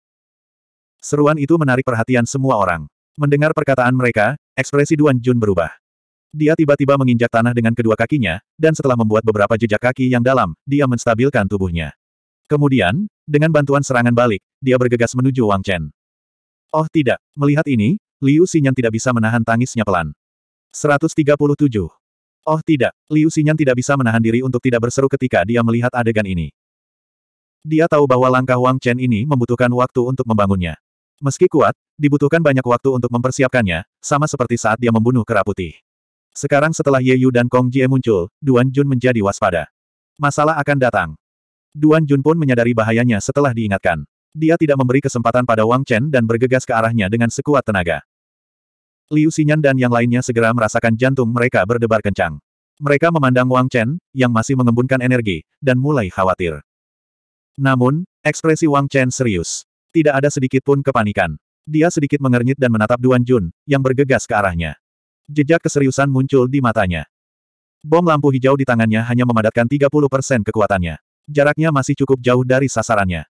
Seruan itu menarik perhatian semua orang. Mendengar perkataan mereka, ekspresi Duan Jun berubah. Dia tiba-tiba menginjak tanah dengan kedua kakinya, dan setelah membuat beberapa jejak kaki yang dalam, dia menstabilkan tubuhnya. Kemudian, dengan bantuan serangan balik, dia bergegas menuju Wang Chen. Oh tidak, melihat ini, Liu Xinyan tidak bisa menahan tangisnya pelan. 137. Oh tidak, Liu Xinyan tidak bisa menahan diri untuk tidak berseru ketika dia melihat adegan ini. Dia tahu bahwa langkah Wang Chen ini membutuhkan waktu untuk membangunnya. Meski kuat, dibutuhkan banyak waktu untuk mempersiapkannya, sama seperti saat dia membunuh kera putih. Sekarang setelah Ye Yu dan Kong Jie muncul, Duan Jun menjadi waspada. Masalah akan datang. Duan Jun pun menyadari bahayanya setelah diingatkan. Dia tidak memberi kesempatan pada Wang Chen dan bergegas ke arahnya dengan sekuat tenaga. Liu Xinyan dan yang lainnya segera merasakan jantung mereka berdebar kencang. Mereka memandang Wang Chen, yang masih mengembunkan energi, dan mulai khawatir. Namun, ekspresi Wang Chen serius. Tidak ada sedikit pun kepanikan. Dia sedikit mengernyit dan menatap Duan Jun, yang bergegas ke arahnya. Jejak keseriusan muncul di matanya. Bom lampu hijau di tangannya hanya memadatkan 30% kekuatannya. Jaraknya masih cukup jauh dari sasarannya.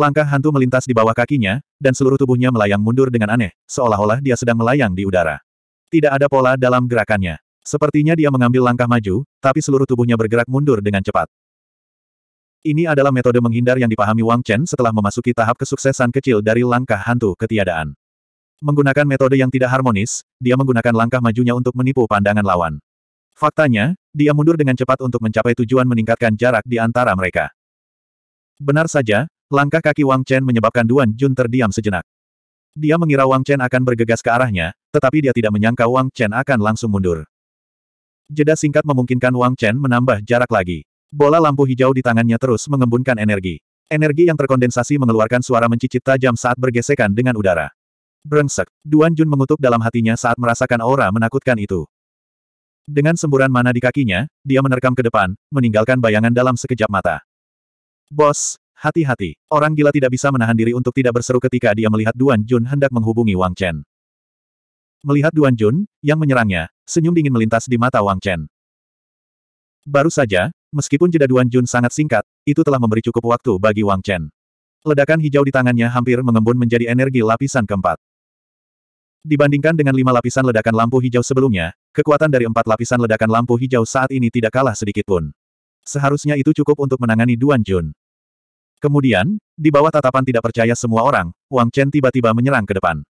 Langkah hantu melintas di bawah kakinya, dan seluruh tubuhnya melayang mundur dengan aneh, seolah-olah dia sedang melayang di udara. Tidak ada pola dalam gerakannya. Sepertinya dia mengambil langkah maju, tapi seluruh tubuhnya bergerak mundur dengan cepat. Ini adalah metode menghindar yang dipahami Wang Chen setelah memasuki tahap kesuksesan kecil dari langkah hantu ketiadaan. Menggunakan metode yang tidak harmonis, dia menggunakan langkah majunya untuk menipu pandangan lawan. Faktanya, dia mundur dengan cepat untuk mencapai tujuan meningkatkan jarak di antara mereka. Benar saja, langkah kaki Wang Chen menyebabkan Duan Jun terdiam sejenak. Dia mengira Wang Chen akan bergegas ke arahnya, tetapi dia tidak menyangka Wang Chen akan langsung mundur. Jeda singkat memungkinkan Wang Chen menambah jarak lagi. Bola lampu hijau di tangannya terus mengembunkan energi. Energi yang terkondensasi mengeluarkan suara mencicit tajam saat bergesekan dengan udara. Brengsek, Duan Jun mengutuk dalam hatinya saat merasakan aura menakutkan itu. Dengan semburan mana di kakinya, dia menerkam ke depan, meninggalkan bayangan dalam sekejap mata. Bos, hati-hati. Orang gila tidak bisa menahan diri untuk tidak berseru ketika dia melihat Duan Jun hendak menghubungi Wang Chen. Melihat Duan Jun, yang menyerangnya, senyum dingin melintas di mata Wang Chen. Baru saja, meskipun jeda Duan Jun sangat singkat, itu telah memberi cukup waktu bagi Wang Chen. Ledakan hijau di tangannya hampir mengembun menjadi energi lapisan keempat. Dibandingkan dengan lima lapisan ledakan lampu hijau sebelumnya, kekuatan dari empat lapisan ledakan lampu hijau saat ini tidak kalah sedikit pun. Seharusnya itu cukup untuk menangani Duan Jun. Kemudian, di bawah tatapan tidak percaya semua orang, Wang Chen tiba-tiba menyerang ke depan.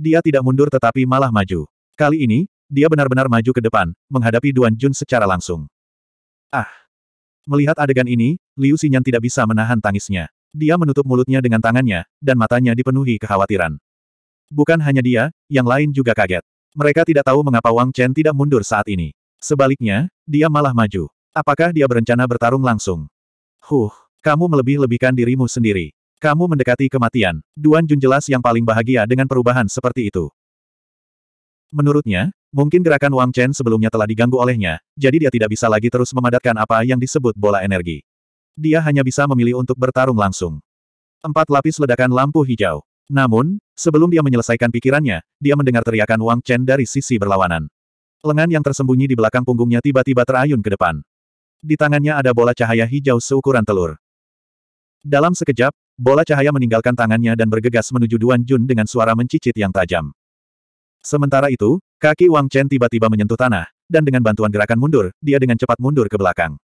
Dia tidak mundur tetapi malah maju. Kali ini, dia benar-benar maju ke depan, menghadapi Duan Jun secara langsung. Ah! Melihat adegan ini, Liu Xinyan tidak bisa menahan tangisnya. Dia menutup mulutnya dengan tangannya, dan matanya dipenuhi kekhawatiran. Bukan hanya dia, yang lain juga kaget. Mereka tidak tahu mengapa Wang Chen tidak mundur saat ini. Sebaliknya, dia malah maju. Apakah dia berencana bertarung langsung? Huh, kamu melebih-lebihkan dirimu sendiri. Kamu mendekati kematian. Duan Jun jelas yang paling bahagia dengan perubahan seperti itu. Menurutnya, mungkin gerakan Wang Chen sebelumnya telah diganggu olehnya, jadi dia tidak bisa lagi terus memadatkan apa yang disebut bola energi. Dia hanya bisa memilih untuk bertarung langsung. Empat lapis ledakan lampu hijau. Namun, sebelum dia menyelesaikan pikirannya, dia mendengar teriakan Wang Chen dari sisi berlawanan. Lengan yang tersembunyi di belakang punggungnya tiba-tiba terayun ke depan. Di tangannya ada bola cahaya hijau seukuran telur. Dalam sekejap, bola cahaya meninggalkan tangannya dan bergegas menuju Duan Jun dengan suara mencicit yang tajam. Sementara itu, kaki Wang Chen tiba-tiba menyentuh tanah, dan dengan bantuan gerakan mundur, dia dengan cepat mundur ke belakang.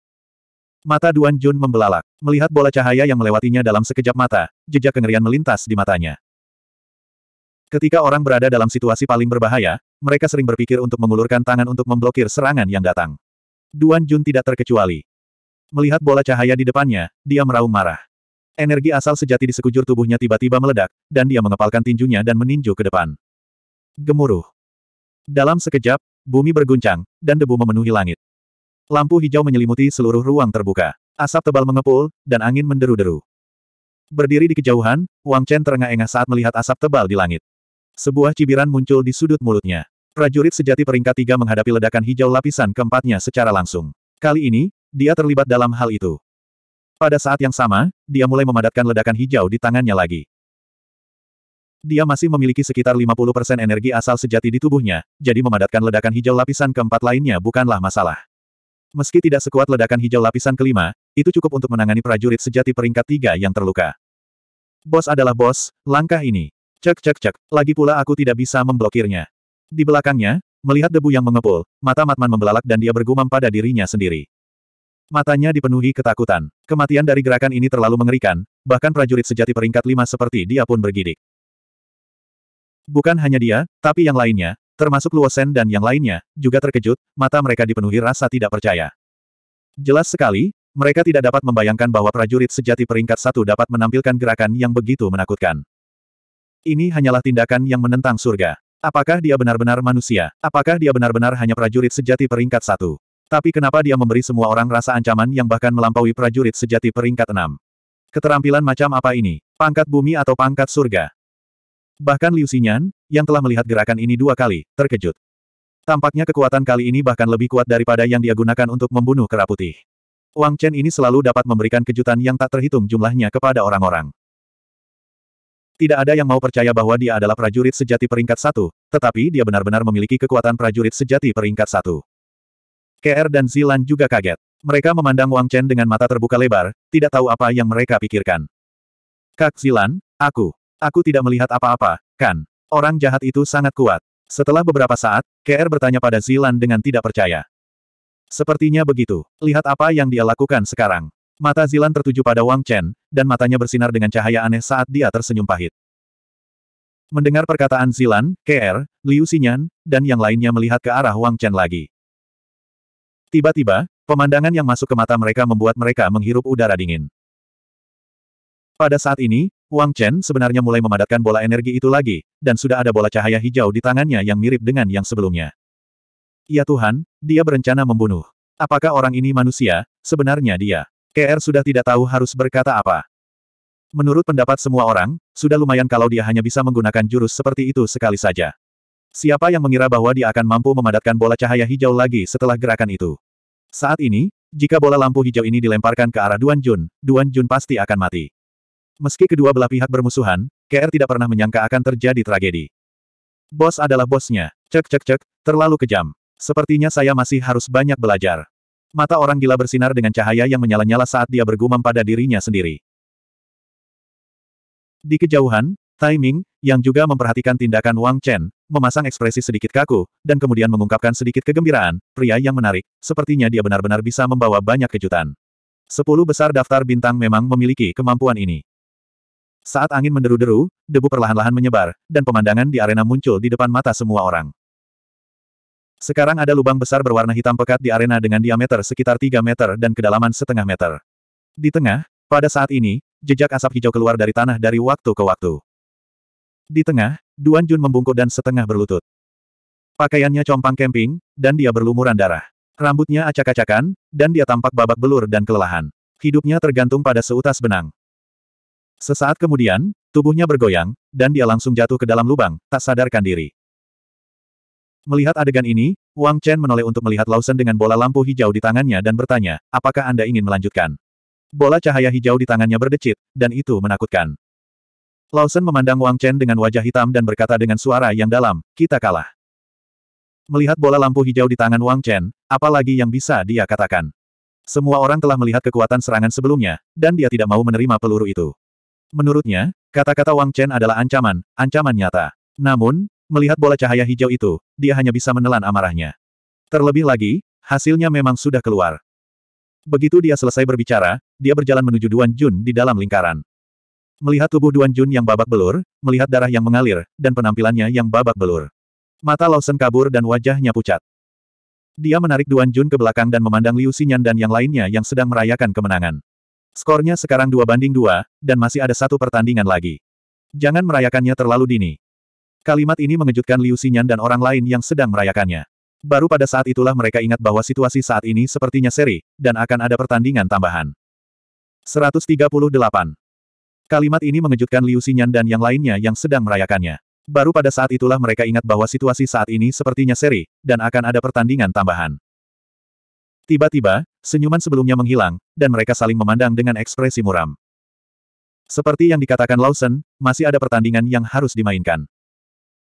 Mata Duan Jun membelalak. Melihat bola cahaya yang melewatinya dalam sekejap mata, jejak kengerian melintas di matanya. Ketika orang berada dalam situasi paling berbahaya, mereka sering berpikir untuk mengulurkan tangan untuk memblokir serangan yang datang. Duan Jun tidak terkecuali. Melihat bola cahaya di depannya, dia meraung marah. Energi asal sejati di sekujur tubuhnya tiba-tiba meledak, dan dia mengepalkan tinjunya dan meninju ke depan. Gemuruh. Dalam sekejap, bumi berguncang, dan debu memenuhi langit. Lampu hijau menyelimuti seluruh ruang terbuka. Asap tebal mengepul, dan angin menderu-deru. Berdiri di kejauhan, Wang Chen terengah-engah saat melihat asap tebal di langit. Sebuah cibiran muncul di sudut mulutnya. Prajurit sejati peringkat tiga menghadapi ledakan hijau lapisan keempatnya secara langsung. Kali ini, dia terlibat dalam hal itu. Pada saat yang sama, dia mulai memadatkan ledakan hijau di tangannya lagi. Dia masih memiliki sekitar 50% energi asal sejati di tubuhnya, jadi memadatkan ledakan hijau lapisan keempat lainnya bukanlah masalah. Meski tidak sekuat ledakan hijau lapisan kelima, itu cukup untuk menangani prajurit sejati peringkat tiga yang terluka. Bos adalah bos, langkah ini. Cek cek cek, lagi pula aku tidak bisa memblokirnya. Di belakangnya, melihat debu yang mengepul, mata Matman membelalak dan dia bergumam pada dirinya sendiri. Matanya dipenuhi ketakutan. Kematian dari gerakan ini terlalu mengerikan, bahkan prajurit sejati peringkat lima seperti dia pun bergidik. Bukan hanya dia, tapi yang lainnya, termasuk Luosen dan yang lainnya, juga terkejut, mata mereka dipenuhi rasa tidak percaya. Jelas sekali, mereka tidak dapat membayangkan bahwa prajurit sejati peringkat satu dapat menampilkan gerakan yang begitu menakutkan. Ini hanyalah tindakan yang menentang surga. Apakah dia benar-benar manusia? Apakah dia benar-benar hanya prajurit sejati peringkat satu? Tapi kenapa dia memberi semua orang rasa ancaman yang bahkan melampaui prajurit sejati peringkat enam? Keterampilan macam apa ini? Pangkat bumi atau pangkat surga? Bahkan Liu Xinyan, yang telah melihat gerakan ini dua kali, terkejut. Tampaknya kekuatan kali ini bahkan lebih kuat daripada yang dia gunakan untuk membunuh kera putih. Wang Chen ini selalu dapat memberikan kejutan yang tak terhitung jumlahnya kepada orang-orang. Tidak ada yang mau percaya bahwa dia adalah prajurit sejati peringkat satu, tetapi dia benar-benar memiliki kekuatan prajurit sejati peringkat satu. KR dan Zilan juga kaget. Mereka memandang Wang Chen dengan mata terbuka lebar, tidak tahu apa yang mereka pikirkan. Kak Zilan, aku. Aku tidak melihat apa-apa, kan? Orang jahat itu sangat kuat. Setelah beberapa saat, KR bertanya pada Zilan dengan tidak percaya. Sepertinya begitu. Lihat apa yang dia lakukan sekarang. Mata Zilan tertuju pada Wang Chen, dan matanya bersinar dengan cahaya aneh saat dia tersenyum pahit. Mendengar perkataan Zilan, KR, Liu Xinyan, dan yang lainnya melihat ke arah Wang Chen lagi. Tiba-tiba, pemandangan yang masuk ke mata mereka membuat mereka menghirup udara dingin. Pada saat ini, Wang Chen sebenarnya mulai memadatkan bola energi itu lagi, dan sudah ada bola cahaya hijau di tangannya yang mirip dengan yang sebelumnya. Ya Tuhan, dia berencana membunuh. Apakah orang ini manusia? Sebenarnya dia. KR sudah tidak tahu harus berkata apa. Menurut pendapat semua orang, sudah lumayan kalau dia hanya bisa menggunakan jurus seperti itu sekali saja. Siapa yang mengira bahwa dia akan mampu memadatkan bola cahaya hijau lagi setelah gerakan itu? Saat ini, jika bola lampu hijau ini dilemparkan ke arah Duan Jun, Duan Jun pasti akan mati. Meski kedua belah pihak bermusuhan, KR tidak pernah menyangka akan terjadi tragedi. Bos adalah bosnya. Cek cek cek, terlalu kejam. Sepertinya saya masih harus banyak belajar. Mata orang gila bersinar dengan cahaya yang menyala-nyala saat dia bergumam pada dirinya sendiri. Di kejauhan, Timing, yang juga memperhatikan tindakan Wang Chen, memasang ekspresi sedikit kaku, dan kemudian mengungkapkan sedikit kegembiraan, pria yang menarik, sepertinya dia benar-benar bisa membawa banyak kejutan. Sepuluh besar daftar bintang memang memiliki kemampuan ini. Saat angin menderu-deru, debu perlahan-lahan menyebar, dan pemandangan di arena muncul di depan mata semua orang. Sekarang ada lubang besar berwarna hitam pekat di arena dengan diameter sekitar 3 meter dan kedalaman setengah meter. Di tengah, pada saat ini, jejak asap hijau keluar dari tanah dari waktu ke waktu. Di tengah, Duan Jun membungkuk dan setengah berlutut. Pakaiannya compang kemping, dan dia berlumuran darah. Rambutnya acak-acakan, dan dia tampak babak belur dan kelelahan. Hidupnya tergantung pada seutas benang. Sesaat kemudian, tubuhnya bergoyang, dan dia langsung jatuh ke dalam lubang, tak sadarkan diri. Melihat adegan ini, Wang Chen menoleh untuk melihat Lawson dengan bola lampu hijau di tangannya dan bertanya, apakah Anda ingin melanjutkan? Bola cahaya hijau di tangannya berdecit, dan itu menakutkan. Lawson memandang Wang Chen dengan wajah hitam dan berkata dengan suara yang dalam, kita kalah. Melihat bola lampu hijau di tangan Wang Chen, apalagi yang bisa dia katakan. Semua orang telah melihat kekuatan serangan sebelumnya, dan dia tidak mau menerima peluru itu. Menurutnya, kata-kata Wang Chen adalah ancaman, ancaman nyata. Namun, Melihat bola cahaya hijau itu, dia hanya bisa menelan amarahnya. Terlebih lagi, hasilnya memang sudah keluar. Begitu dia selesai berbicara, dia berjalan menuju Duan Jun di dalam lingkaran. Melihat tubuh Duan Jun yang babak belur, melihat darah yang mengalir, dan penampilannya yang babak belur. Mata Lawson kabur dan wajahnya pucat. Dia menarik Duan Jun ke belakang dan memandang Liu Xinyan dan yang lainnya yang sedang merayakan kemenangan. Skornya sekarang dua banding dua, dan masih ada satu pertandingan lagi. Jangan merayakannya terlalu dini. Kalimat ini mengejutkan Liu Xinyan dan orang lain yang sedang merayakannya. Baru pada saat itulah mereka ingat bahwa situasi saat ini sepertinya seri, dan akan ada pertandingan tambahan. 138. Kalimat ini mengejutkan Liu Xinyan dan yang lainnya yang sedang merayakannya. Baru pada saat itulah mereka ingat bahwa situasi saat ini sepertinya seri, dan akan ada pertandingan tambahan. Tiba-tiba, senyuman sebelumnya menghilang, dan mereka saling memandang dengan ekspresi muram. Seperti yang dikatakan Lawson, masih ada pertandingan yang harus dimainkan.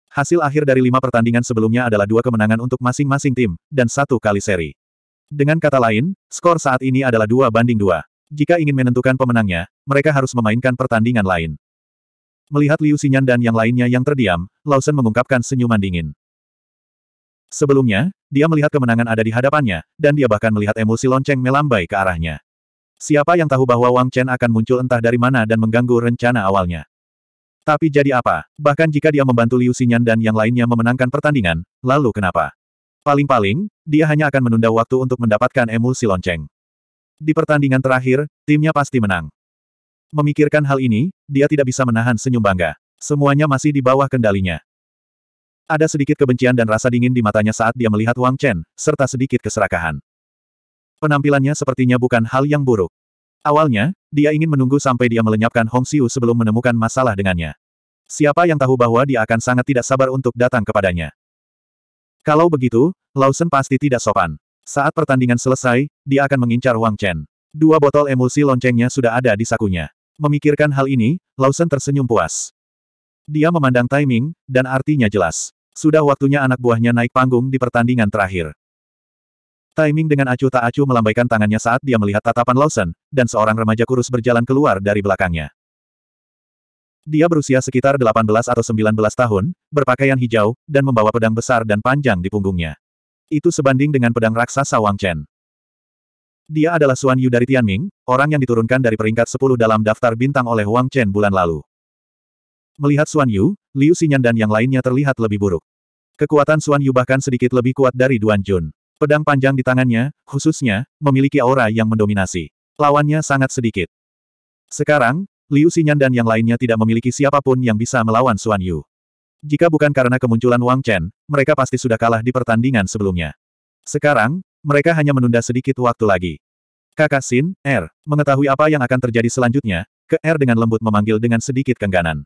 Hasil akhir dari lima pertandingan sebelumnya adalah dua kemenangan untuk masing-masing tim, dan satu kali seri. Dengan kata lain, skor saat ini adalah dua banding dua. Jika ingin menentukan pemenangnya, mereka harus memainkan pertandingan lain. Melihat Liu Xinyan dan yang lainnya yang terdiam, Lawson mengungkapkan senyuman dingin. Sebelumnya, dia melihat kemenangan ada di hadapannya, dan dia bahkan melihat emosi lonceng melambai ke arahnya. Siapa yang tahu bahwa Wang Chen akan muncul entah dari mana dan mengganggu rencana awalnya. Tapi jadi apa? Bahkan jika dia membantu Liu Xinyan dan yang lainnya memenangkan pertandingan, lalu kenapa? Paling-paling, dia hanya akan menunda waktu untuk mendapatkan emul Silonceng. Di pertandingan terakhir, timnya pasti menang. Memikirkan hal ini, dia tidak bisa menahan senyum bangga. Semuanya masih di bawah kendalinya. Ada sedikit kebencian dan rasa dingin di matanya saat dia melihat Wang Chen, serta sedikit keserakahan. Penampilannya sepertinya bukan hal yang buruk. Awalnya, dia ingin menunggu sampai dia melenyapkan Hong Xiu sebelum menemukan masalah dengannya. Siapa yang tahu bahwa dia akan sangat tidak sabar untuk datang kepadanya. Kalau begitu, Lawson pasti tidak sopan. Saat pertandingan selesai, dia akan mengincar Wang Chen. Dua botol emulsi loncengnya sudah ada di sakunya. Memikirkan hal ini, Lawson tersenyum puas. Dia memandang timing, dan artinya jelas. Sudah waktunya anak buahnya naik panggung di pertandingan terakhir. Timing dengan acuh tak acuh melambaikan tangannya saat dia melihat tatapan Lawson, dan seorang remaja kurus berjalan keluar dari belakangnya. Dia berusia sekitar 18 atau 19 tahun, berpakaian hijau, dan membawa pedang besar dan panjang di punggungnya. Itu sebanding dengan pedang raksasa Wang Chen. Dia adalah Suan Yu dari Tianming, orang yang diturunkan dari peringkat 10 dalam daftar bintang oleh Wang Chen bulan lalu. Melihat Suan Yu, Liu Xinyan dan yang lainnya terlihat lebih buruk. Kekuatan Suan Yu bahkan sedikit lebih kuat dari Duan Jun. Pedang panjang di tangannya, khususnya, memiliki aura yang mendominasi. Lawannya sangat sedikit. Sekarang, Liu Xinyan dan yang lainnya tidak memiliki siapapun yang bisa melawan Xuan Yu. Jika bukan karena kemunculan Wang Chen, mereka pasti sudah kalah di pertandingan sebelumnya. Sekarang, mereka hanya menunda sedikit waktu lagi. Kakak Sin, R, mengetahui apa yang akan terjadi selanjutnya, ke R dengan lembut memanggil dengan sedikit kengganan.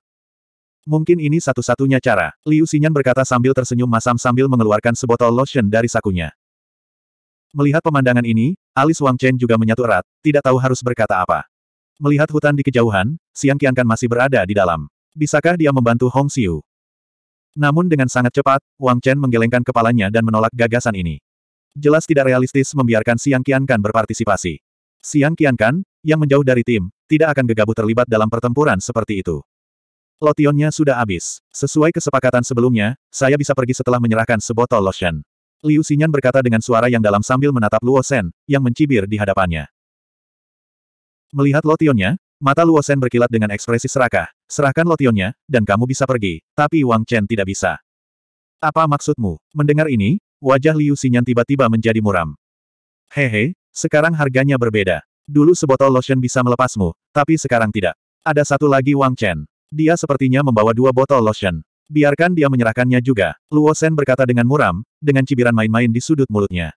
Mungkin ini satu-satunya cara, Liu Xinyan berkata sambil tersenyum masam sambil mengeluarkan sebotol lotion dari sakunya. Melihat pemandangan ini, alis Wang Chen juga menyatu erat, tidak tahu harus berkata apa. Melihat hutan di kejauhan, Siang Kian Kan masih berada di dalam. Bisakah dia membantu Hong Xiu? Namun dengan sangat cepat, Wang Chen menggelengkan kepalanya dan menolak gagasan ini. Jelas tidak realistis membiarkan Siang Kian Kan berpartisipasi. Siang Kian Kan, yang menjauh dari tim, tidak akan gegabah terlibat dalam pertempuran seperti itu. Lotionnya sudah habis. Sesuai kesepakatan sebelumnya, saya bisa pergi setelah menyerahkan sebotol lotion. Liu Xinyan berkata dengan suara yang dalam sambil menatap Luo Shen, yang mencibir di hadapannya. Melihat lotionnya, mata Luo Shen berkilat dengan ekspresi serakah. Serahkan lotionnya, dan kamu bisa pergi, tapi Wang Chen tidak bisa. Apa maksudmu? Mendengar ini, wajah Liu Xinyan tiba-tiba menjadi muram. Hehe, sekarang harganya berbeda. Dulu sebotol lotion bisa melepasmu, tapi sekarang tidak. Ada satu lagi Wang Chen. Dia sepertinya membawa dua botol lotion. Biarkan dia menyerahkannya juga, Luo Shen berkata dengan muram, dengan cibiran main-main di sudut mulutnya.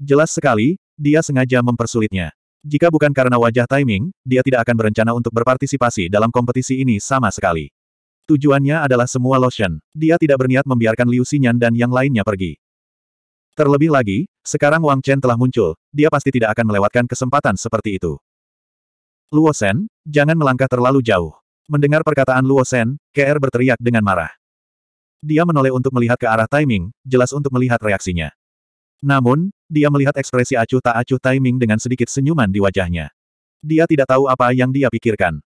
Jelas sekali, dia sengaja mempersulitnya. Jika bukan karena wajah timing, dia tidak akan berencana untuk berpartisipasi dalam kompetisi ini sama sekali. Tujuannya adalah semua lotion. Dia tidak berniat membiarkan Liu Xinyan dan yang lainnya pergi. Terlebih lagi, sekarang Wang Chen telah muncul, dia pasti tidak akan melewatkan kesempatan seperti itu. Luo Shen, jangan melangkah terlalu jauh. Mendengar perkataan Luo Shen, KR berteriak dengan marah. Dia menoleh untuk melihat ke arah timing, jelas untuk melihat reaksinya. Namun, dia melihat ekspresi acuh tak acuh timing dengan sedikit senyuman di wajahnya. Dia tidak tahu apa yang dia pikirkan.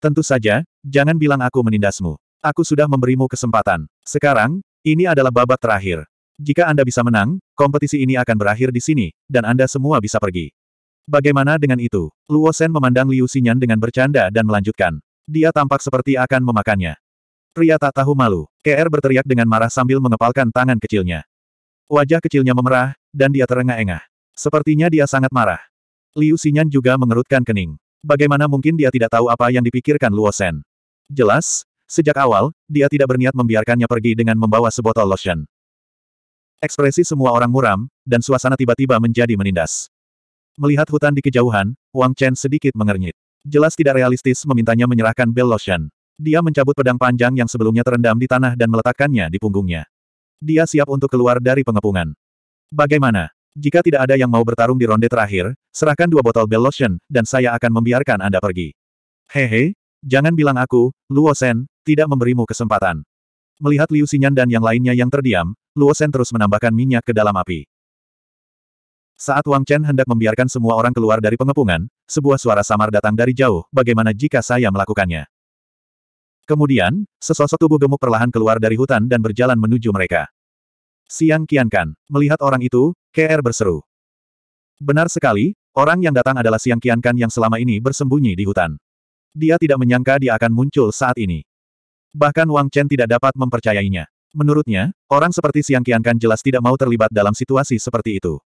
Tentu saja, jangan bilang aku menindasmu. Aku sudah memberimu kesempatan. Sekarang, ini adalah babak terakhir. Jika Anda bisa menang, kompetisi ini akan berakhir di sini, dan Anda semua bisa pergi. Bagaimana dengan itu? Luo Shen memandang Liu Xinyan dengan bercanda dan melanjutkan. Dia tampak seperti akan memakannya. Pria tak tahu malu. KR berteriak dengan marah sambil mengepalkan tangan kecilnya. Wajah kecilnya memerah, dan dia terengah-engah. Sepertinya dia sangat marah. Liu Xinyan juga mengerutkan kening. Bagaimana mungkin dia tidak tahu apa yang dipikirkan Luo Shen? Jelas, sejak awal, dia tidak berniat membiarkannya pergi dengan membawa sebotol lotion. Ekspresi semua orang muram, dan suasana tiba-tiba menjadi menindas. Melihat hutan di kejauhan, Wang Chen sedikit mengernyit. Jelas tidak realistis memintanya menyerahkan Bell Lotion. Dia mencabut pedang panjang yang sebelumnya terendam di tanah dan meletakkannya di punggungnya. Dia siap untuk keluar dari pengepungan. Bagaimana? Jika tidak ada yang mau bertarung di ronde terakhir, serahkan dua botol Bell Lotion, dan saya akan membiarkan Anda pergi. Hehe, jangan bilang aku, Luo Shen, tidak memberimu kesempatan. Melihat Liu Xinyan dan yang lainnya yang terdiam, Luo Shen terus menambahkan minyak ke dalam api. Saat Wang Chen hendak membiarkan semua orang keluar dari pengepungan, sebuah suara samar datang dari jauh, bagaimana jika saya melakukannya? Kemudian, sesosok tubuh gemuk perlahan keluar dari hutan dan berjalan menuju mereka. Siang Qiankan melihat orang itu, KR berseru. Benar sekali, orang yang datang adalah Siang Qiankan yang selama ini bersembunyi di hutan. Dia tidak menyangka dia akan muncul saat ini. Bahkan Wang Chen tidak dapat mempercayainya. Menurutnya, orang seperti Siang Qiankan jelas tidak mau terlibat dalam situasi seperti itu.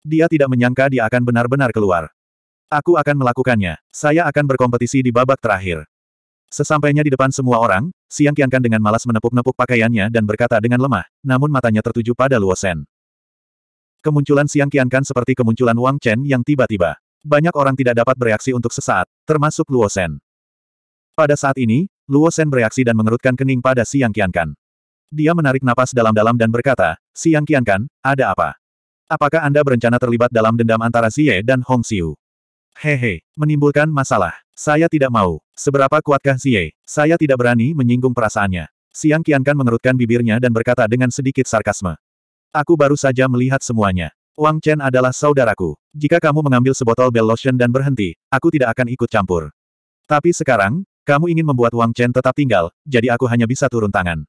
Dia tidak menyangka dia akan benar-benar keluar. Aku akan melakukannya. Saya akan berkompetisi di babak terakhir. Sesampainya di depan semua orang, Siang Qiankan dengan malas menepuk-nepuk pakaiannya dan berkata dengan lemah, namun matanya tertuju pada Luo Shen. Kemunculan Siang Qiankan seperti kemunculan Wang Chen yang tiba-tiba. Banyak orang tidak dapat bereaksi untuk sesaat, termasuk Luo Shen. Pada saat ini, Luo Shen bereaksi dan mengerutkan kening pada Siang Qiankan. Dia menarik napas dalam-dalam dan berkata, Siang Qiankan, ada apa? Apakah Anda berencana terlibat dalam dendam antara Xie dan Hong Xiu? Hehe, menimbulkan masalah. Saya tidak mau. Seberapa kuatkah Xie? Saya tidak berani menyinggung perasaannya. Siang Qiankan mengerutkan bibirnya dan berkata dengan sedikit sarkasme. Aku baru saja melihat semuanya. Wang Chen adalah saudaraku. Jika kamu mengambil sebotol bell lotion dan berhenti, aku tidak akan ikut campur. Tapi sekarang, kamu ingin membuat Wang Chen tetap tinggal, jadi aku hanya bisa turun tangan.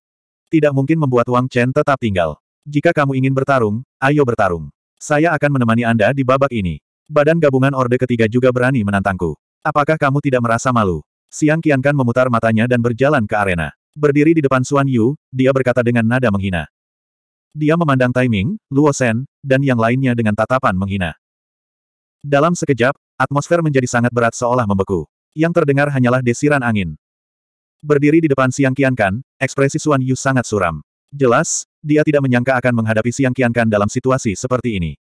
Tidak mungkin membuat Wang Chen tetap tinggal. Jika kamu ingin bertarung, ayo bertarung. Saya akan menemani Anda di babak ini. Badan gabungan Orde ketiga juga berani menantangku. Apakah kamu tidak merasa malu? Siang Kian Kan memutar matanya dan berjalan ke arena. Berdiri di depan Suan Yu, dia berkata dengan nada menghina. Dia memandang Taiming, Luo Shen, dan yang lainnya dengan tatapan menghina. Dalam sekejap, atmosfer menjadi sangat berat seolah membeku. Yang terdengar hanyalah desiran angin. Berdiri di depan Siang Kan, ekspresi Suan Yu sangat suram. Jelas, dia tidak menyangka akan menghadapi Siang Kiankan dalam situasi seperti ini.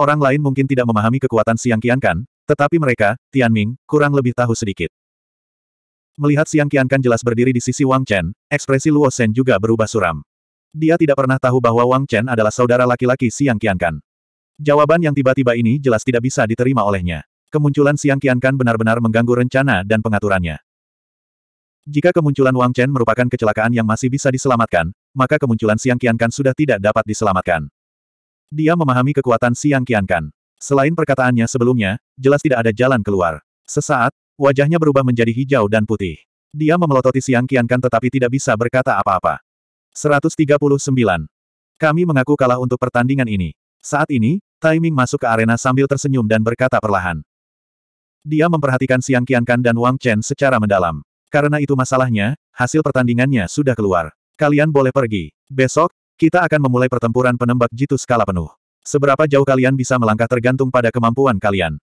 Orang lain mungkin tidak memahami kekuatan Siang Kiankan, tetapi mereka, Tian Ming, kurang lebih tahu sedikit. Melihat Siang Kiankan jelas berdiri di sisi Wang Chen, ekspresi Luo Shen juga berubah suram. Dia tidak pernah tahu bahwa Wang Chen adalah saudara laki-laki Siang Kiankan. Jawaban yang tiba-tiba ini jelas tidak bisa diterima olehnya. Kemunculan Siang Kiankan benar-benar mengganggu rencana dan pengaturannya. Jika kemunculan Wang Chen merupakan kecelakaan yang masih bisa diselamatkan, maka kemunculan Siang Kian Kan sudah tidak dapat diselamatkan. Dia memahami kekuatan Siang Kian Kan. Selain perkataannya sebelumnya, jelas tidak ada jalan keluar. Sesaat, wajahnya berubah menjadi hijau dan putih. Dia memelototi Siang Kian Kan, tetapi tidak bisa berkata apa-apa. 139. Kami mengaku kalah untuk pertandingan ini. Saat ini, Timing masuk ke arena sambil tersenyum dan berkata perlahan. Dia memperhatikan Siang Qiankan dan Wang Chen secara mendalam. Karena itu masalahnya, hasil pertandingannya sudah keluar. Kalian boleh pergi. Besok, kita akan memulai pertempuran penembak jitu skala penuh. Seberapa jauh kalian bisa melangkah tergantung pada kemampuan kalian.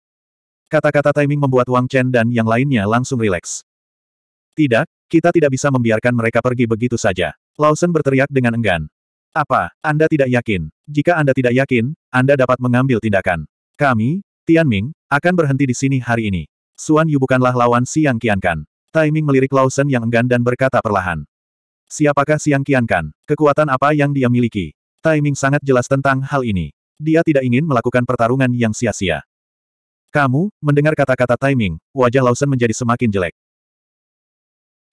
Kata-kata timing membuat Wang Chen dan yang lainnya langsung rileks. Tidak, kita tidak bisa membiarkan mereka pergi begitu saja. Lawson berteriak dengan enggan. Apa, Anda tidak yakin? Jika Anda tidak yakin, Anda dapat mengambil tindakan. Kami, Tianming, akan berhenti di sini hari ini. Suan Yu bukanlah lawan Siang Qiankan. Timing melirik Lawson yang enggan dan berkata perlahan. Siapakah Siang Kiankan? Kekuatan apa yang dia miliki? Timing sangat jelas tentang hal ini. Dia tidak ingin melakukan pertarungan yang sia-sia. Kamu, mendengar kata-kata timing, wajah Lawson menjadi semakin jelek.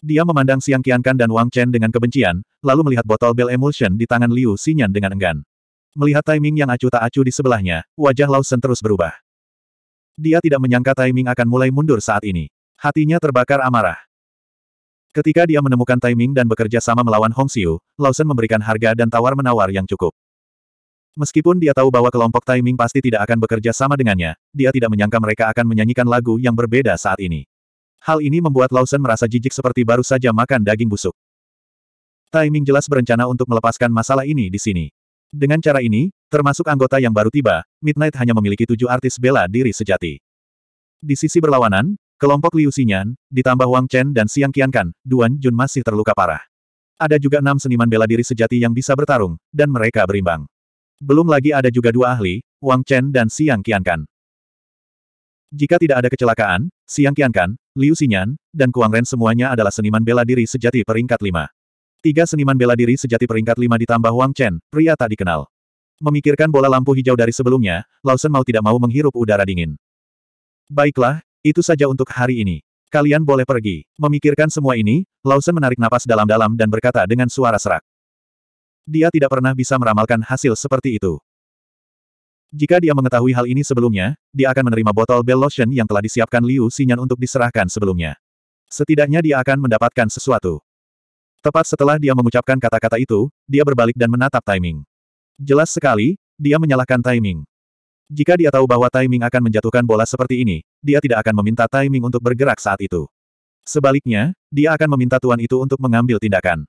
Dia memandang Siang Kiankan dan Wang Chen dengan kebencian, lalu melihat botol bel emulsion di tangan Liu Xinyan dengan enggan. Melihat timing yang acuh tak acuh di sebelahnya, wajah Lawson terus berubah. Dia tidak menyangka timing akan mulai mundur saat ini. Hatinya terbakar amarah. Ketika dia menemukan timing dan bekerja sama melawan Hong Xiu, Lawson memberikan harga dan tawar-menawar yang cukup. Meskipun dia tahu bahwa kelompok timing pasti tidak akan bekerja sama dengannya, dia tidak menyangka mereka akan menyanyikan lagu yang berbeda saat ini. Hal ini membuat Lawson merasa jijik seperti baru saja makan daging busuk. Timing jelas berencana untuk melepaskan masalah ini di sini. Dengan cara ini, termasuk anggota yang baru tiba, Midnight hanya memiliki tujuh artis bela diri sejati. Di sisi berlawanan, Kelompok Liu Xinyan, ditambah Wang Chen dan Xiang Qiankan, Duan Jun masih terluka parah. Ada juga enam seniman bela diri sejati yang bisa bertarung, dan mereka berimbang. Belum lagi ada juga dua ahli, Wang Chen dan Xiang Qiankan. Jika tidak ada kecelakaan, Xiang Qiankan, Liu Xinyan, dan Kuang Ren semuanya adalah seniman bela diri sejati peringkat lima. Tiga seniman bela diri sejati peringkat lima ditambah Wang Chen, pria tak dikenal. Memikirkan bola lampu hijau dari sebelumnya, Lawson mau tidak mau menghirup udara dingin. Baiklah, itu saja untuk hari ini. Kalian boleh pergi. Memikirkan semua ini, Lawson menarik napas dalam-dalam dan berkata dengan suara serak. Dia tidak pernah bisa meramalkan hasil seperti itu. Jika dia mengetahui hal ini sebelumnya, dia akan menerima botol Bell Lotion yang telah disiapkan Liu Xinyan untuk diserahkan sebelumnya. Setidaknya dia akan mendapatkan sesuatu. Tepat setelah dia mengucapkan kata-kata itu, dia berbalik dan menatap timing. Jelas sekali, dia menyalahkan timing. Jika dia tahu bahwa timing akan menjatuhkan bola seperti ini, dia tidak akan meminta timing untuk bergerak saat itu. Sebaliknya, dia akan meminta tuan itu untuk mengambil tindakan.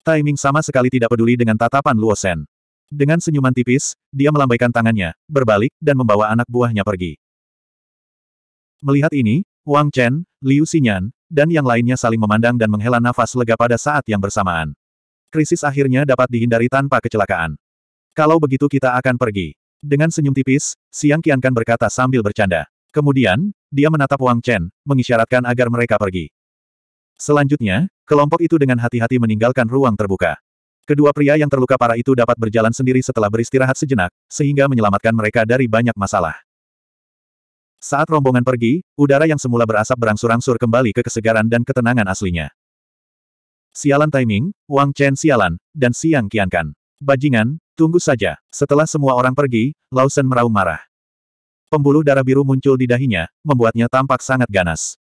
Timing sama sekali tidak peduli dengan tatapan Luo Shen. Dengan senyuman tipis, dia melambaikan tangannya, berbalik, dan membawa anak buahnya pergi. Melihat ini, Wang Chen, Liu Xinyan, dan yang lainnya saling memandang dan menghela nafas lega pada saat yang bersamaan. Krisis akhirnya dapat dihindari tanpa kecelakaan. Kalau begitu kita akan pergi. Dengan senyum tipis, Siang Qiankan berkata sambil bercanda. Kemudian, dia menatap Wang Chen, mengisyaratkan agar mereka pergi. Selanjutnya, kelompok itu dengan hati-hati meninggalkan ruang terbuka. Kedua pria yang terluka parah itu dapat berjalan sendiri setelah beristirahat sejenak, sehingga menyelamatkan mereka dari banyak masalah. Saat rombongan pergi, udara yang semula berasap berangsur-angsur kembali ke kesegaran dan ketenangan aslinya. Sialan timing, Wang Chen sialan, dan Siang Qiankan. Bajingan, Tunggu saja, setelah semua orang pergi, Lawson meraung marah. Pembuluh darah biru muncul di dahinya, membuatnya tampak sangat ganas.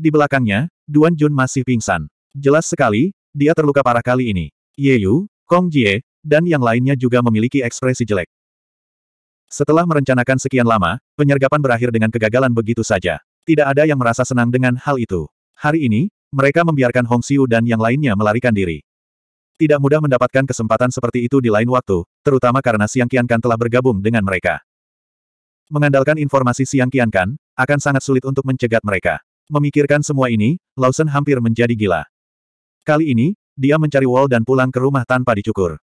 Di belakangnya, Duan Jun masih pingsan. Jelas sekali, dia terluka parah kali ini. Ye Yu, Kong Jie, dan yang lainnya juga memiliki ekspresi jelek. Setelah merencanakan sekian lama, penyergapan berakhir dengan kegagalan begitu saja. Tidak ada yang merasa senang dengan hal itu. Hari ini, mereka membiarkan Hong Xiu dan yang lainnya melarikan diri. Tidak mudah mendapatkan kesempatan seperti itu di lain waktu, terutama karena Siang Kian Kan telah bergabung dengan mereka. Mengandalkan informasi Siang Kian Kan, akan sangat sulit untuk mencegat mereka. Memikirkan semua ini, Lawson hampir menjadi gila. Kali ini, dia mencari Wall dan pulang ke rumah tanpa dicukur.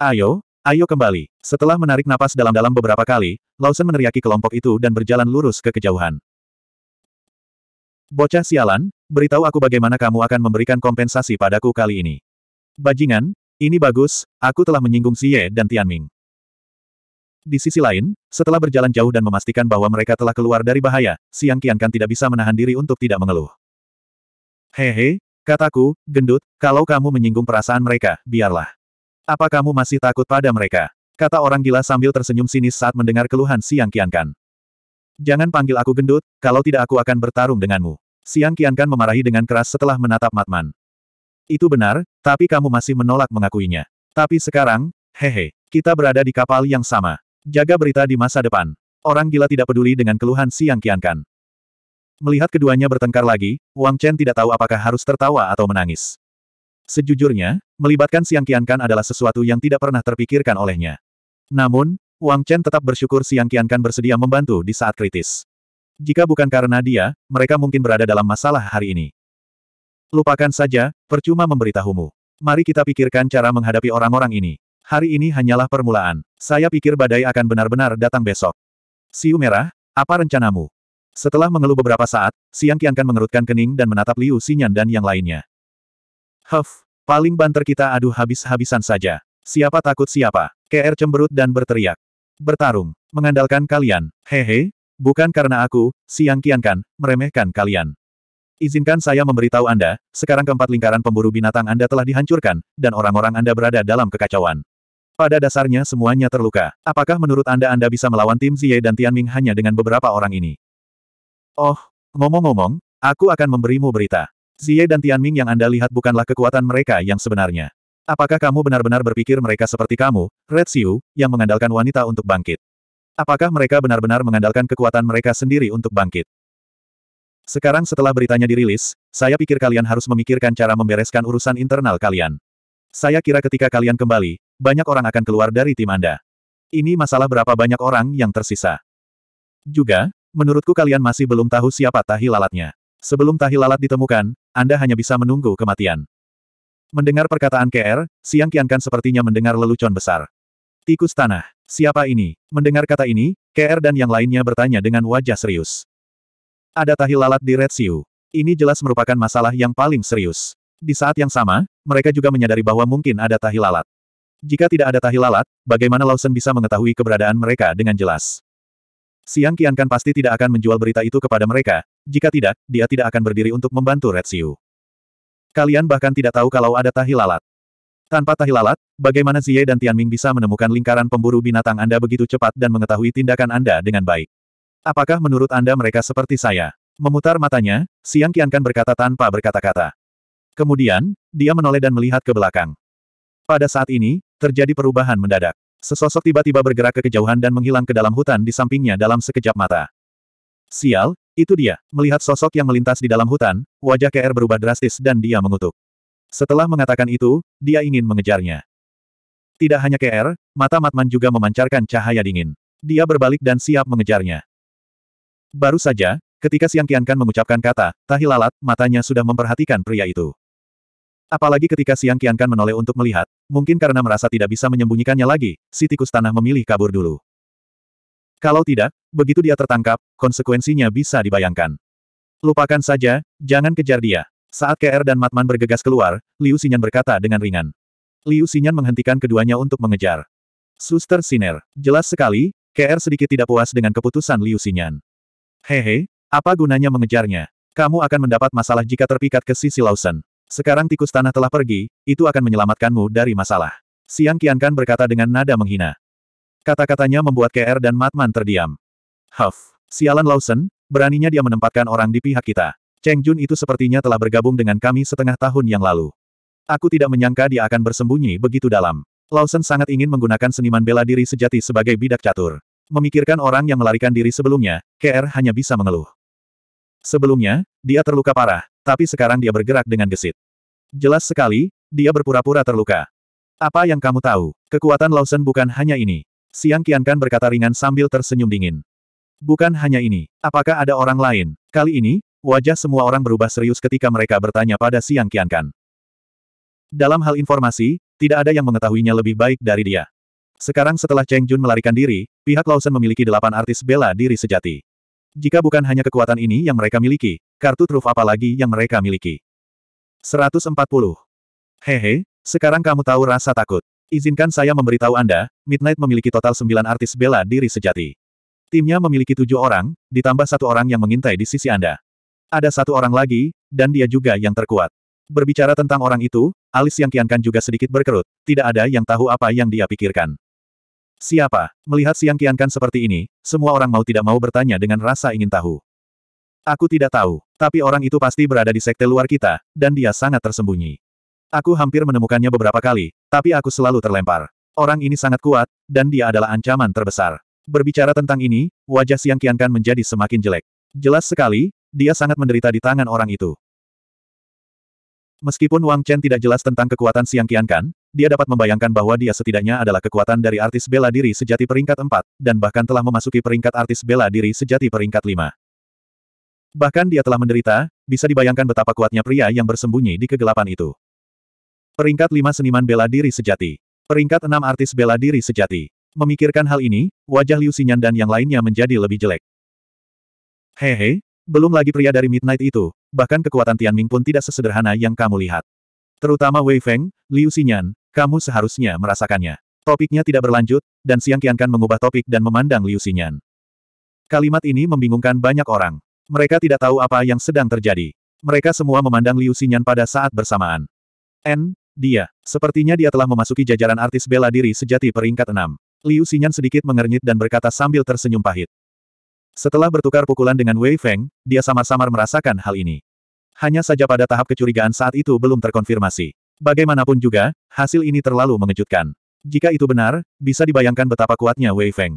Ayo, ayo kembali. Setelah menarik napas dalam-dalam beberapa kali, Lawson meneriaki kelompok itu dan berjalan lurus ke kejauhan. Bocah sialan, beritahu aku bagaimana kamu akan memberikan kompensasi padaku kali ini. Bajingan, ini bagus, aku telah menyinggung Xie dan Tianming. Di sisi lain, setelah berjalan jauh dan memastikan bahwa mereka telah keluar dari bahaya, Siang Qiankan tidak bisa menahan diri untuk tidak mengeluh. Hehe, kataku, gendut, kalau kamu menyinggung perasaan mereka, biarlah. Apa kamu masih takut pada mereka? Kata orang gila sambil tersenyum sinis saat mendengar keluhan Siang Qiankan. Jangan panggil aku gendut, kalau tidak aku akan bertarung denganmu. Siang Qiankan memarahi dengan keras setelah menatap Matman. Itu benar, tapi kamu masih menolak mengakuinya. Tapi sekarang, hehe, kita berada di kapal yang sama. Jaga berita di masa depan. Orang gila tidak peduli dengan keluhan Siang Kiankan. Melihat keduanya bertengkar lagi, Wang Chen tidak tahu apakah harus tertawa atau menangis. Sejujurnya, melibatkan Siang Kiankan adalah sesuatu yang tidak pernah terpikirkan olehnya. Namun, Wang Chen tetap bersyukur Siang Kiankan bersedia membantu di saat kritis. Jika bukan karena dia, mereka mungkin berada dalam masalah hari ini. Lupakan saja, percuma memberitahumu. Mari kita pikirkan cara menghadapi orang-orang ini. Hari ini hanyalah permulaan. Saya pikir badai akan benar-benar datang besok. Siu Merah, apa rencanamu? Setelah mengeluh beberapa saat, Siang Kiankan mengerutkan kening dan menatap Liu Xinyan dan yang lainnya. Huff, paling banter kita aduh habis-habisan saja. Siapa takut siapa? KR cemberut dan berteriak. Bertarung. Mengandalkan kalian. Hehe, bukan karena aku, Siang Kiankan, meremehkan kalian. Izinkan saya memberitahu Anda, sekarang keempat lingkaran pemburu binatang Anda telah dihancurkan, dan orang-orang Anda berada dalam kekacauan. Pada dasarnya semuanya terluka. Apakah menurut Anda Anda bisa melawan tim Ziye dan Tianming hanya dengan beberapa orang ini? Oh, ngomong-ngomong, aku akan memberimu berita. Ziye dan Tianming yang Anda lihat bukanlah kekuatan mereka yang sebenarnya. Apakah kamu benar-benar berpikir mereka seperti kamu, Red Xiu, yang mengandalkan wanita untuk bangkit? Apakah mereka benar-benar mengandalkan kekuatan mereka sendiri untuk bangkit? Sekarang setelah beritanya dirilis, saya pikir kalian harus memikirkan cara membereskan urusan internal kalian. Saya kira ketika kalian kembali, banyak orang akan keluar dari tim Anda. Ini masalah berapa banyak orang yang tersisa. Juga, menurutku kalian masih belum tahu siapa tahi lalatnya. Sebelum tahi lalat ditemukan, Anda hanya bisa menunggu kematian. Mendengar perkataan KR, Siang Kiankan sepertinya mendengar lelucon besar. Tikus tanah. Siapa ini? Mendengar kata ini, KR dan yang lainnya bertanya dengan wajah serius. Ada tahi lalat di Red Siu. Ini jelas merupakan masalah yang paling serius. Di saat yang sama, mereka juga menyadari bahwa mungkin ada tahi lalat. Jika tidak ada tahi lalat, bagaimana Lawson bisa mengetahui keberadaan mereka dengan jelas? Siang Kian kan pasti tidak akan menjual berita itu kepada mereka, jika tidak, dia tidak akan berdiri untuk membantu Red Siu. Kalian bahkan tidak tahu kalau ada tahi lalat. Tanpa tahi lalat, bagaimana Zie dan Tianming bisa menemukan lingkaran pemburu binatang Anda begitu cepat dan mengetahui tindakan Anda dengan baik? Apakah menurut Anda mereka seperti saya? Memutar matanya, Siang Kian kan berkata tanpa berkata-kata. Kemudian, dia menoleh dan melihat ke belakang. Pada saat ini, terjadi perubahan mendadak. Sesosok tiba-tiba bergerak ke kejauhan dan menghilang ke dalam hutan di sampingnya dalam sekejap mata. Sial, itu dia. Melihat sosok yang melintas di dalam hutan, wajah KR berubah drastis dan dia mengutuk. Setelah mengatakan itu, dia ingin mengejarnya. Tidak hanya KR, mata Matman juga memancarkan cahaya dingin. Dia berbalik dan siap mengejarnya. Baru saja, ketika Siang Kian Kan mengucapkan kata, tahi lalat, matanya sudah memperhatikan pria itu. Apalagi ketika Siang Kian Kan menoleh untuk melihat, mungkin karena merasa tidak bisa menyembunyikannya lagi, si tikus tanah memilih kabur dulu. Kalau tidak, begitu dia tertangkap, konsekuensinya bisa dibayangkan. Lupakan saja, jangan kejar dia. Saat KR dan Matman bergegas keluar, Liu Xinyan berkata dengan ringan. Liu Xinyan menghentikan keduanya untuk mengejar. Suster Siner, jelas sekali, KR sedikit tidak puas dengan keputusan Liu Xinyan. Hehe, apa gunanya mengejarnya? Kamu akan mendapat masalah jika terpikat ke sisi Lawson. Sekarang tikus tanah telah pergi, itu akan menyelamatkanmu dari masalah. Siang Kian Kan berkata dengan nada menghina. Kata-katanya membuat KR dan Matman terdiam. Huff, sialan Lawson, beraninya dia menempatkan orang di pihak kita. Cheng Jun itu sepertinya telah bergabung dengan kami setengah tahun yang lalu. Aku tidak menyangka dia akan bersembunyi begitu dalam. Lawson sangat ingin menggunakan seniman bela diri sejati sebagai bidak catur. Memikirkan orang yang melarikan diri sebelumnya, KR hanya bisa mengeluh. Sebelumnya, dia terluka parah, tapi sekarang dia bergerak dengan gesit. Jelas sekali, dia berpura-pura terluka. Apa yang kamu tahu? Kekuatan Lawson bukan hanya ini. Siang Kian Kan berkata ringan sambil tersenyum dingin. Bukan hanya ini. Apakah ada orang lain? Kali ini, wajah semua orang berubah serius ketika mereka bertanya pada Siang Kiankan. Dalam hal informasi, tidak ada yang mengetahuinya lebih baik dari dia. Sekarang setelah Cheng Jun melarikan diri, pihak Lawson memiliki delapan artis bela diri sejati. Jika bukan hanya kekuatan ini yang mereka miliki, kartu truf apa lagi yang mereka miliki? 140. Hehe, sekarang kamu tahu rasa takut. Izinkan saya memberitahu Anda, Midnight memiliki total sembilan artis bela diri sejati. Timnya memiliki tujuh orang, ditambah satu orang yang mengintai di sisi Anda. Ada satu orang lagi, dan dia juga yang terkuat. Berbicara tentang orang itu, alis yang kiankan juga sedikit berkerut, tidak ada yang tahu apa yang dia pikirkan. Siapa? Melihat Siang Kiankan seperti ini, semua orang mau tidak mau bertanya dengan rasa ingin tahu. Aku tidak tahu, tapi orang itu pasti berada di sekte luar kita, dan dia sangat tersembunyi. Aku hampir menemukannya beberapa kali, tapi aku selalu terlempar. Orang ini sangat kuat, dan dia adalah ancaman terbesar. Berbicara tentang ini, wajah Siang Kiankan menjadi semakin jelek. Jelas sekali, dia sangat menderita di tangan orang itu. Meskipun Wang Chen tidak jelas tentang kekuatan Siang Kiankan, dia dapat membayangkan bahwa dia setidaknya adalah kekuatan dari artis bela diri sejati peringkat 4, dan bahkan telah memasuki peringkat artis bela diri sejati peringkat 5. Bahkan dia telah menderita, bisa dibayangkan betapa kuatnya pria yang bersembunyi di kegelapan itu. Peringkat 5 seniman bela diri sejati. Peringkat 6 artis bela diri sejati. Memikirkan hal ini, wajah Liu Xinyan dan yang lainnya menjadi lebih jelek. Hehe, belum lagi pria dari Midnight itu, bahkan kekuatan Tian Ming pun tidak sesederhana yang kamu lihat. Terutama Wei Feng, Liu Xinyan, kamu seharusnya merasakannya. Topiknya tidak berlanjut, dan Siang Qiankan mengubah topik dan memandang Liu Xinyan. Kalimat ini membingungkan banyak orang. Mereka tidak tahu apa yang sedang terjadi. Mereka semua memandang Liu Xinyan pada saat bersamaan. N, dia. Sepertinya dia telah memasuki jajaran artis bela diri sejati peringkat enam. Liu Xinyan sedikit mengernyit dan berkata sambil tersenyum pahit. Setelah bertukar pukulan dengan Wei Feng, dia samar-samar merasakan hal ini. Hanya saja pada tahap kecurigaan saat itu belum terkonfirmasi. Bagaimanapun juga, hasil ini terlalu mengejutkan. Jika itu benar, bisa dibayangkan betapa kuatnya Wei Feng.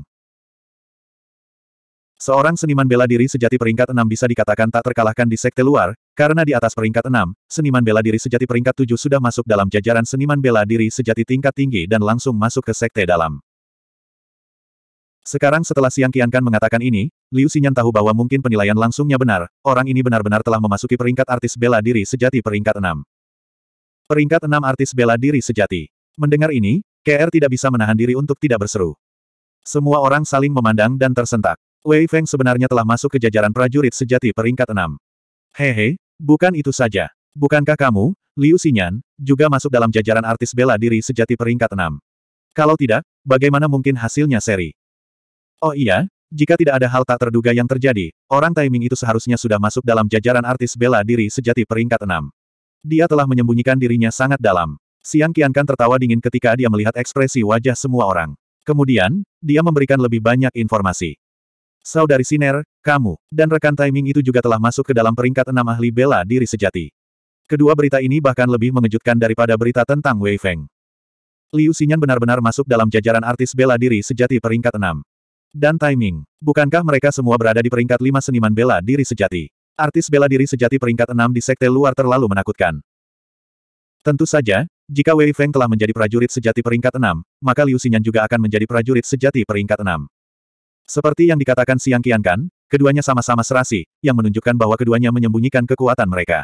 Seorang seniman bela diri sejati peringkat 6 bisa dikatakan tak terkalahkan di sekte luar, karena di atas peringkat 6, seniman bela diri sejati peringkat 7 sudah masuk dalam jajaran seniman bela diri sejati tingkat tinggi dan langsung masuk ke sekte dalam. Sekarang setelah Siang Kian Kan mengatakan ini, Liu Xinyan tahu bahwa mungkin penilaian langsungnya benar, orang ini benar-benar telah memasuki peringkat artis bela diri sejati peringkat 6. Peringkat 6 artis bela diri sejati. Mendengar ini, KR tidak bisa menahan diri untuk tidak berseru. Semua orang saling memandang dan tersentak. Wei Feng sebenarnya telah masuk ke jajaran prajurit sejati peringkat 6. Hehe, bukan itu saja. Bukankah kamu, Liu Xinyan, juga masuk dalam jajaran artis bela diri sejati peringkat 6? Kalau tidak, bagaimana mungkin hasilnya seri? Oh iya, jika tidak ada hal tak terduga yang terjadi, orang timing itu seharusnya sudah masuk dalam jajaran artis bela diri sejati peringkat 6. Dia telah menyembunyikan dirinya sangat dalam. Siang Kiankan tertawa dingin ketika dia melihat ekspresi wajah semua orang. Kemudian, dia memberikan lebih banyak informasi. Saudari Siner, kamu, dan rekan timing itu juga telah masuk ke dalam peringkat enam ahli bela diri sejati. Kedua berita ini bahkan lebih mengejutkan daripada berita tentang Wei Feng. Liu Xinyan benar-benar masuk dalam jajaran artis bela diri sejati peringkat enam. Dan timing, bukankah mereka semua berada di peringkat lima seniman bela diri sejati? Artis bela diri sejati peringkat 6 di sekte luar terlalu menakutkan. Tentu saja, jika Wei Feng telah menjadi prajurit sejati peringkat 6, maka Liu Xinyan juga akan menjadi prajurit sejati peringkat 6. Seperti yang dikatakan Siang Kan, keduanya sama-sama serasi, yang menunjukkan bahwa keduanya menyembunyikan kekuatan mereka.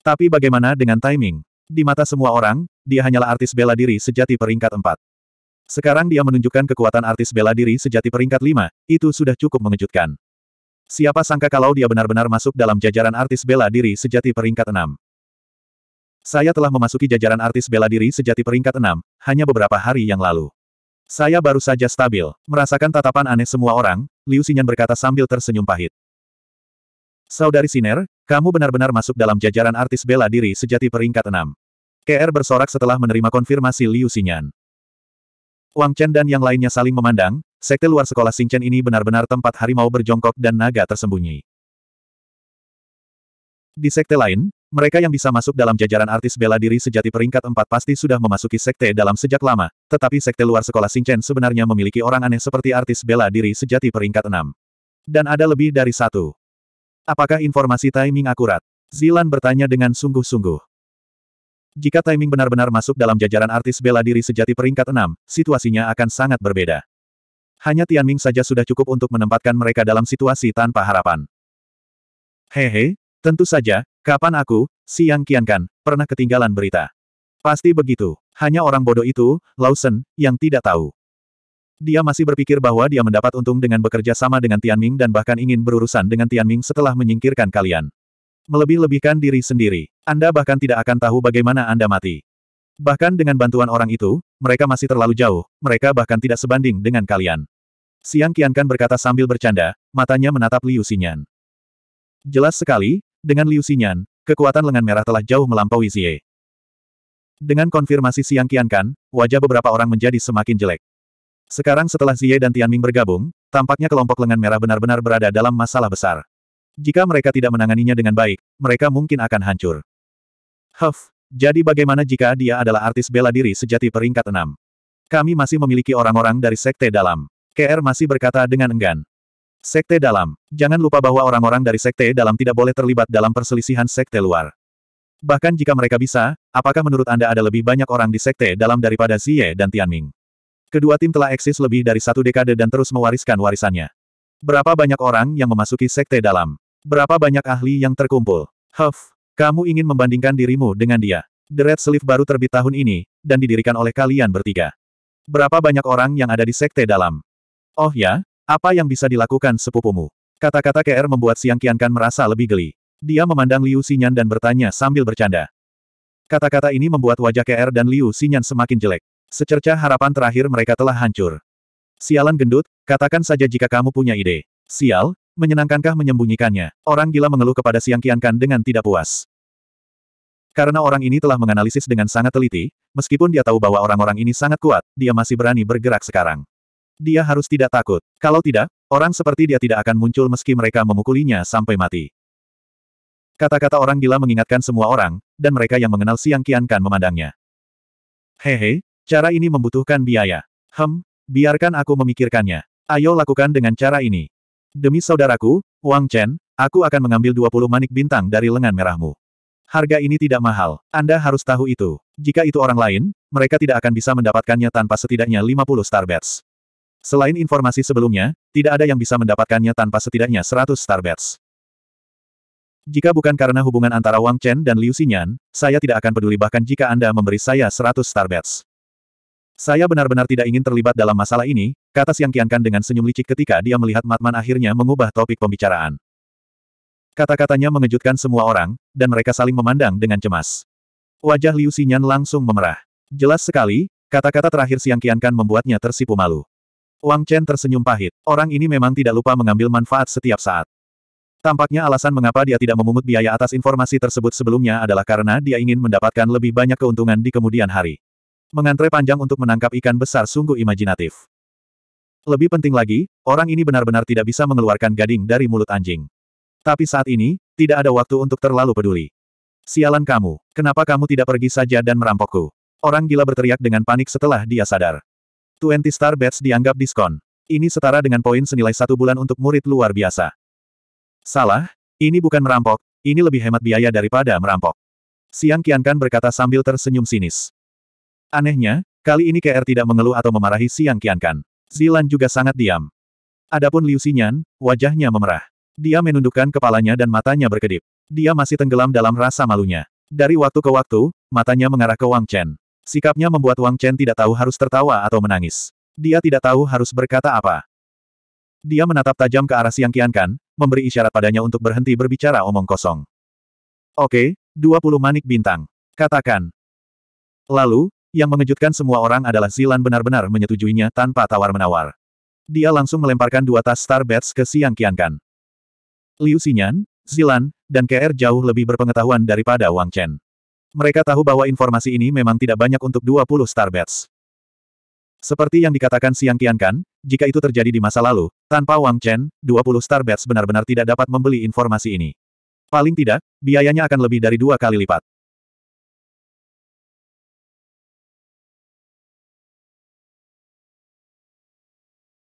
Tapi bagaimana dengan timing? Di mata semua orang, dia hanyalah artis bela diri sejati peringkat 4. Sekarang dia menunjukkan kekuatan artis bela diri sejati peringkat 5, itu sudah cukup mengejutkan. Siapa sangka kalau dia benar-benar masuk dalam jajaran artis bela diri sejati peringkat 6. Saya telah memasuki jajaran artis bela diri sejati peringkat 6, hanya beberapa hari yang lalu. Saya baru saja stabil, merasakan tatapan aneh semua orang, Liu Xinyan berkata sambil tersenyum pahit. Saudari Siner, kamu benar-benar masuk dalam jajaran artis bela diri sejati peringkat 6. KR bersorak setelah menerima konfirmasi Liu Xinyan. Wang Chen dan yang lainnya saling memandang, Sekte luar sekolah Singchen ini benar-benar tempat harimau berjongkok dan naga tersembunyi. Di sekte lain, mereka yang bisa masuk dalam jajaran artis bela diri sejati peringkat empat pasti sudah memasuki sekte dalam sejak lama, tetapi sekte luar sekolah Singchen sebenarnya memiliki orang aneh seperti artis bela diri sejati peringkat enam. Dan ada lebih dari satu. Apakah informasi timing akurat? Zilan bertanya dengan sungguh-sungguh. Jika timing benar-benar masuk dalam jajaran artis bela diri sejati peringkat enam, situasinya akan sangat berbeda. Hanya Tianming saja sudah cukup untuk menempatkan mereka dalam situasi tanpa harapan. Hehe, tentu saja, kapan aku, Siang Kiankan, Qiankan, pernah ketinggalan berita. Pasti begitu. Hanya orang bodoh itu, Lawson, yang tidak tahu. Dia masih berpikir bahwa dia mendapat untung dengan bekerja sama dengan Tianming dan bahkan ingin berurusan dengan Tianming setelah menyingkirkan kalian. Melebih-lebihkan diri sendiri. Anda bahkan tidak akan tahu bagaimana Anda mati. Bahkan dengan bantuan orang itu, mereka masih terlalu jauh, mereka bahkan tidak sebanding dengan kalian. Siang kiankan berkata sambil bercanda, matanya menatap Liu Xinyan. Jelas sekali, dengan Liu Xinyan, kekuatan lengan merah telah jauh melampaui Xie. Dengan konfirmasi Siang kiankan wajah beberapa orang menjadi semakin jelek. Sekarang setelah Xie dan tian ming bergabung, tampaknya kelompok lengan merah benar-benar berada dalam masalah besar. Jika mereka tidak menanganinya dengan baik, mereka mungkin akan hancur. Huff, jadi bagaimana jika dia adalah artis bela diri sejati peringkat enam? Kami masih memiliki orang-orang dari sekte dalam. KR masih berkata dengan enggan. Sekte dalam. Jangan lupa bahwa orang-orang dari sekte dalam tidak boleh terlibat dalam perselisihan sekte luar. Bahkan jika mereka bisa, apakah menurut Anda ada lebih banyak orang di sekte dalam daripada Xie dan Tianming? Kedua tim telah eksis lebih dari satu dekade dan terus mewariskan warisannya. Berapa banyak orang yang memasuki sekte dalam? Berapa banyak ahli yang terkumpul? Huff, kamu ingin membandingkan dirimu dengan dia. The Red Sleeve baru terbit tahun ini, dan didirikan oleh kalian bertiga. Berapa banyak orang yang ada di sekte dalam? Oh ya, apa yang bisa dilakukan sepupumu? Kata-kata KR membuat Siang Kiankan merasa lebih geli. Dia memandang Liu Xinyan dan bertanya sambil bercanda. Kata-kata ini membuat wajah KR dan Liu Xinyan semakin jelek. Secerca harapan terakhir mereka telah hancur. Sialan gendut, katakan saja jika kamu punya ide. Sial, menyenangkankah menyembunyikannya? Orang gila mengeluh kepada Siang Qiankan dengan tidak puas. Karena orang ini telah menganalisis dengan sangat teliti, meskipun dia tahu bahwa orang-orang ini sangat kuat, dia masih berani bergerak sekarang. Dia harus tidak takut. Kalau tidak, orang seperti dia tidak akan muncul meski mereka memukulinya sampai mati. Kata-kata orang gila mengingatkan semua orang, dan mereka yang mengenal Siang Qiankan memandangnya. Hehe, cara ini membutuhkan biaya. Hem, biarkan aku memikirkannya. Ayo lakukan dengan cara ini. Demi saudaraku, Wang Chen, aku akan mengambil 20 manik bintang dari lengan merahmu. Harga ini tidak mahal, Anda harus tahu itu. Jika itu orang lain, mereka tidak akan bisa mendapatkannya tanpa setidaknya 50 starbets. Selain informasi sebelumnya, tidak ada yang bisa mendapatkannya tanpa setidaknya 100 starbets. Jika bukan karena hubungan antara Wang Chen dan Liu Xinyan, saya tidak akan peduli bahkan jika Anda memberi saya 100 starbets. Saya benar-benar tidak ingin terlibat dalam masalah ini, kata Siang Kiankan dengan senyum licik ketika dia melihat Matman akhirnya mengubah topik pembicaraan. Kata-katanya mengejutkan semua orang, dan mereka saling memandang dengan cemas. Wajah Liu Xinyan langsung memerah. Jelas sekali, kata-kata terakhir Siang Kiankan membuatnya tersipu malu. Wang Chen tersenyum pahit. Orang ini memang tidak lupa mengambil manfaat setiap saat. Tampaknya alasan mengapa dia tidak memungut biaya atas informasi tersebut sebelumnya adalah karena dia ingin mendapatkan lebih banyak keuntungan di kemudian hari. Mengantre panjang untuk menangkap ikan besar sungguh imajinatif. Lebih penting lagi, orang ini benar-benar tidak bisa mengeluarkan gading dari mulut anjing. Tapi saat ini, tidak ada waktu untuk terlalu peduli. Sialan kamu, kenapa kamu tidak pergi saja dan merampokku? Orang gila berteriak dengan panik setelah dia sadar. 20 star bets dianggap diskon. Ini setara dengan poin senilai satu bulan untuk murid luar biasa. Salah, ini bukan merampok, ini lebih hemat biaya daripada merampok. Siang Kiankan berkata sambil tersenyum sinis. Anehnya, kali ini KR tidak mengeluh atau memarahi Siang Qiankan. Zilan juga sangat diam. Adapun Liu Xinyan, wajahnya memerah. Dia menundukkan kepalanya dan matanya berkedip. Dia masih tenggelam dalam rasa malunya. Dari waktu ke waktu, matanya mengarah ke Wang Chen. Sikapnya membuat Wang Chen tidak tahu harus tertawa atau menangis. Dia tidak tahu harus berkata apa. Dia menatap tajam ke arah Siang Qiankan, memberi isyarat padanya untuk berhenti berbicara omong kosong. Oke, 20 manik bintang. Katakan. Lalu, yang mengejutkan semua orang adalah Zilan benar-benar menyetujuinya tanpa tawar-menawar. Dia langsung melemparkan dua tas Star Bats ke Siang Qiankan. Liu Xinyan, Zilan, dan KR jauh lebih berpengetahuan daripada Wang Chen. Mereka tahu bahwa informasi ini memang tidak banyak untuk 20 Star Bats. Seperti yang dikatakan Siang Kian Kan, jika itu terjadi di masa lalu, tanpa Wang Chen, 20 Star Bats benar-benar tidak dapat membeli informasi ini. Paling tidak, biayanya akan lebih dari dua kali lipat.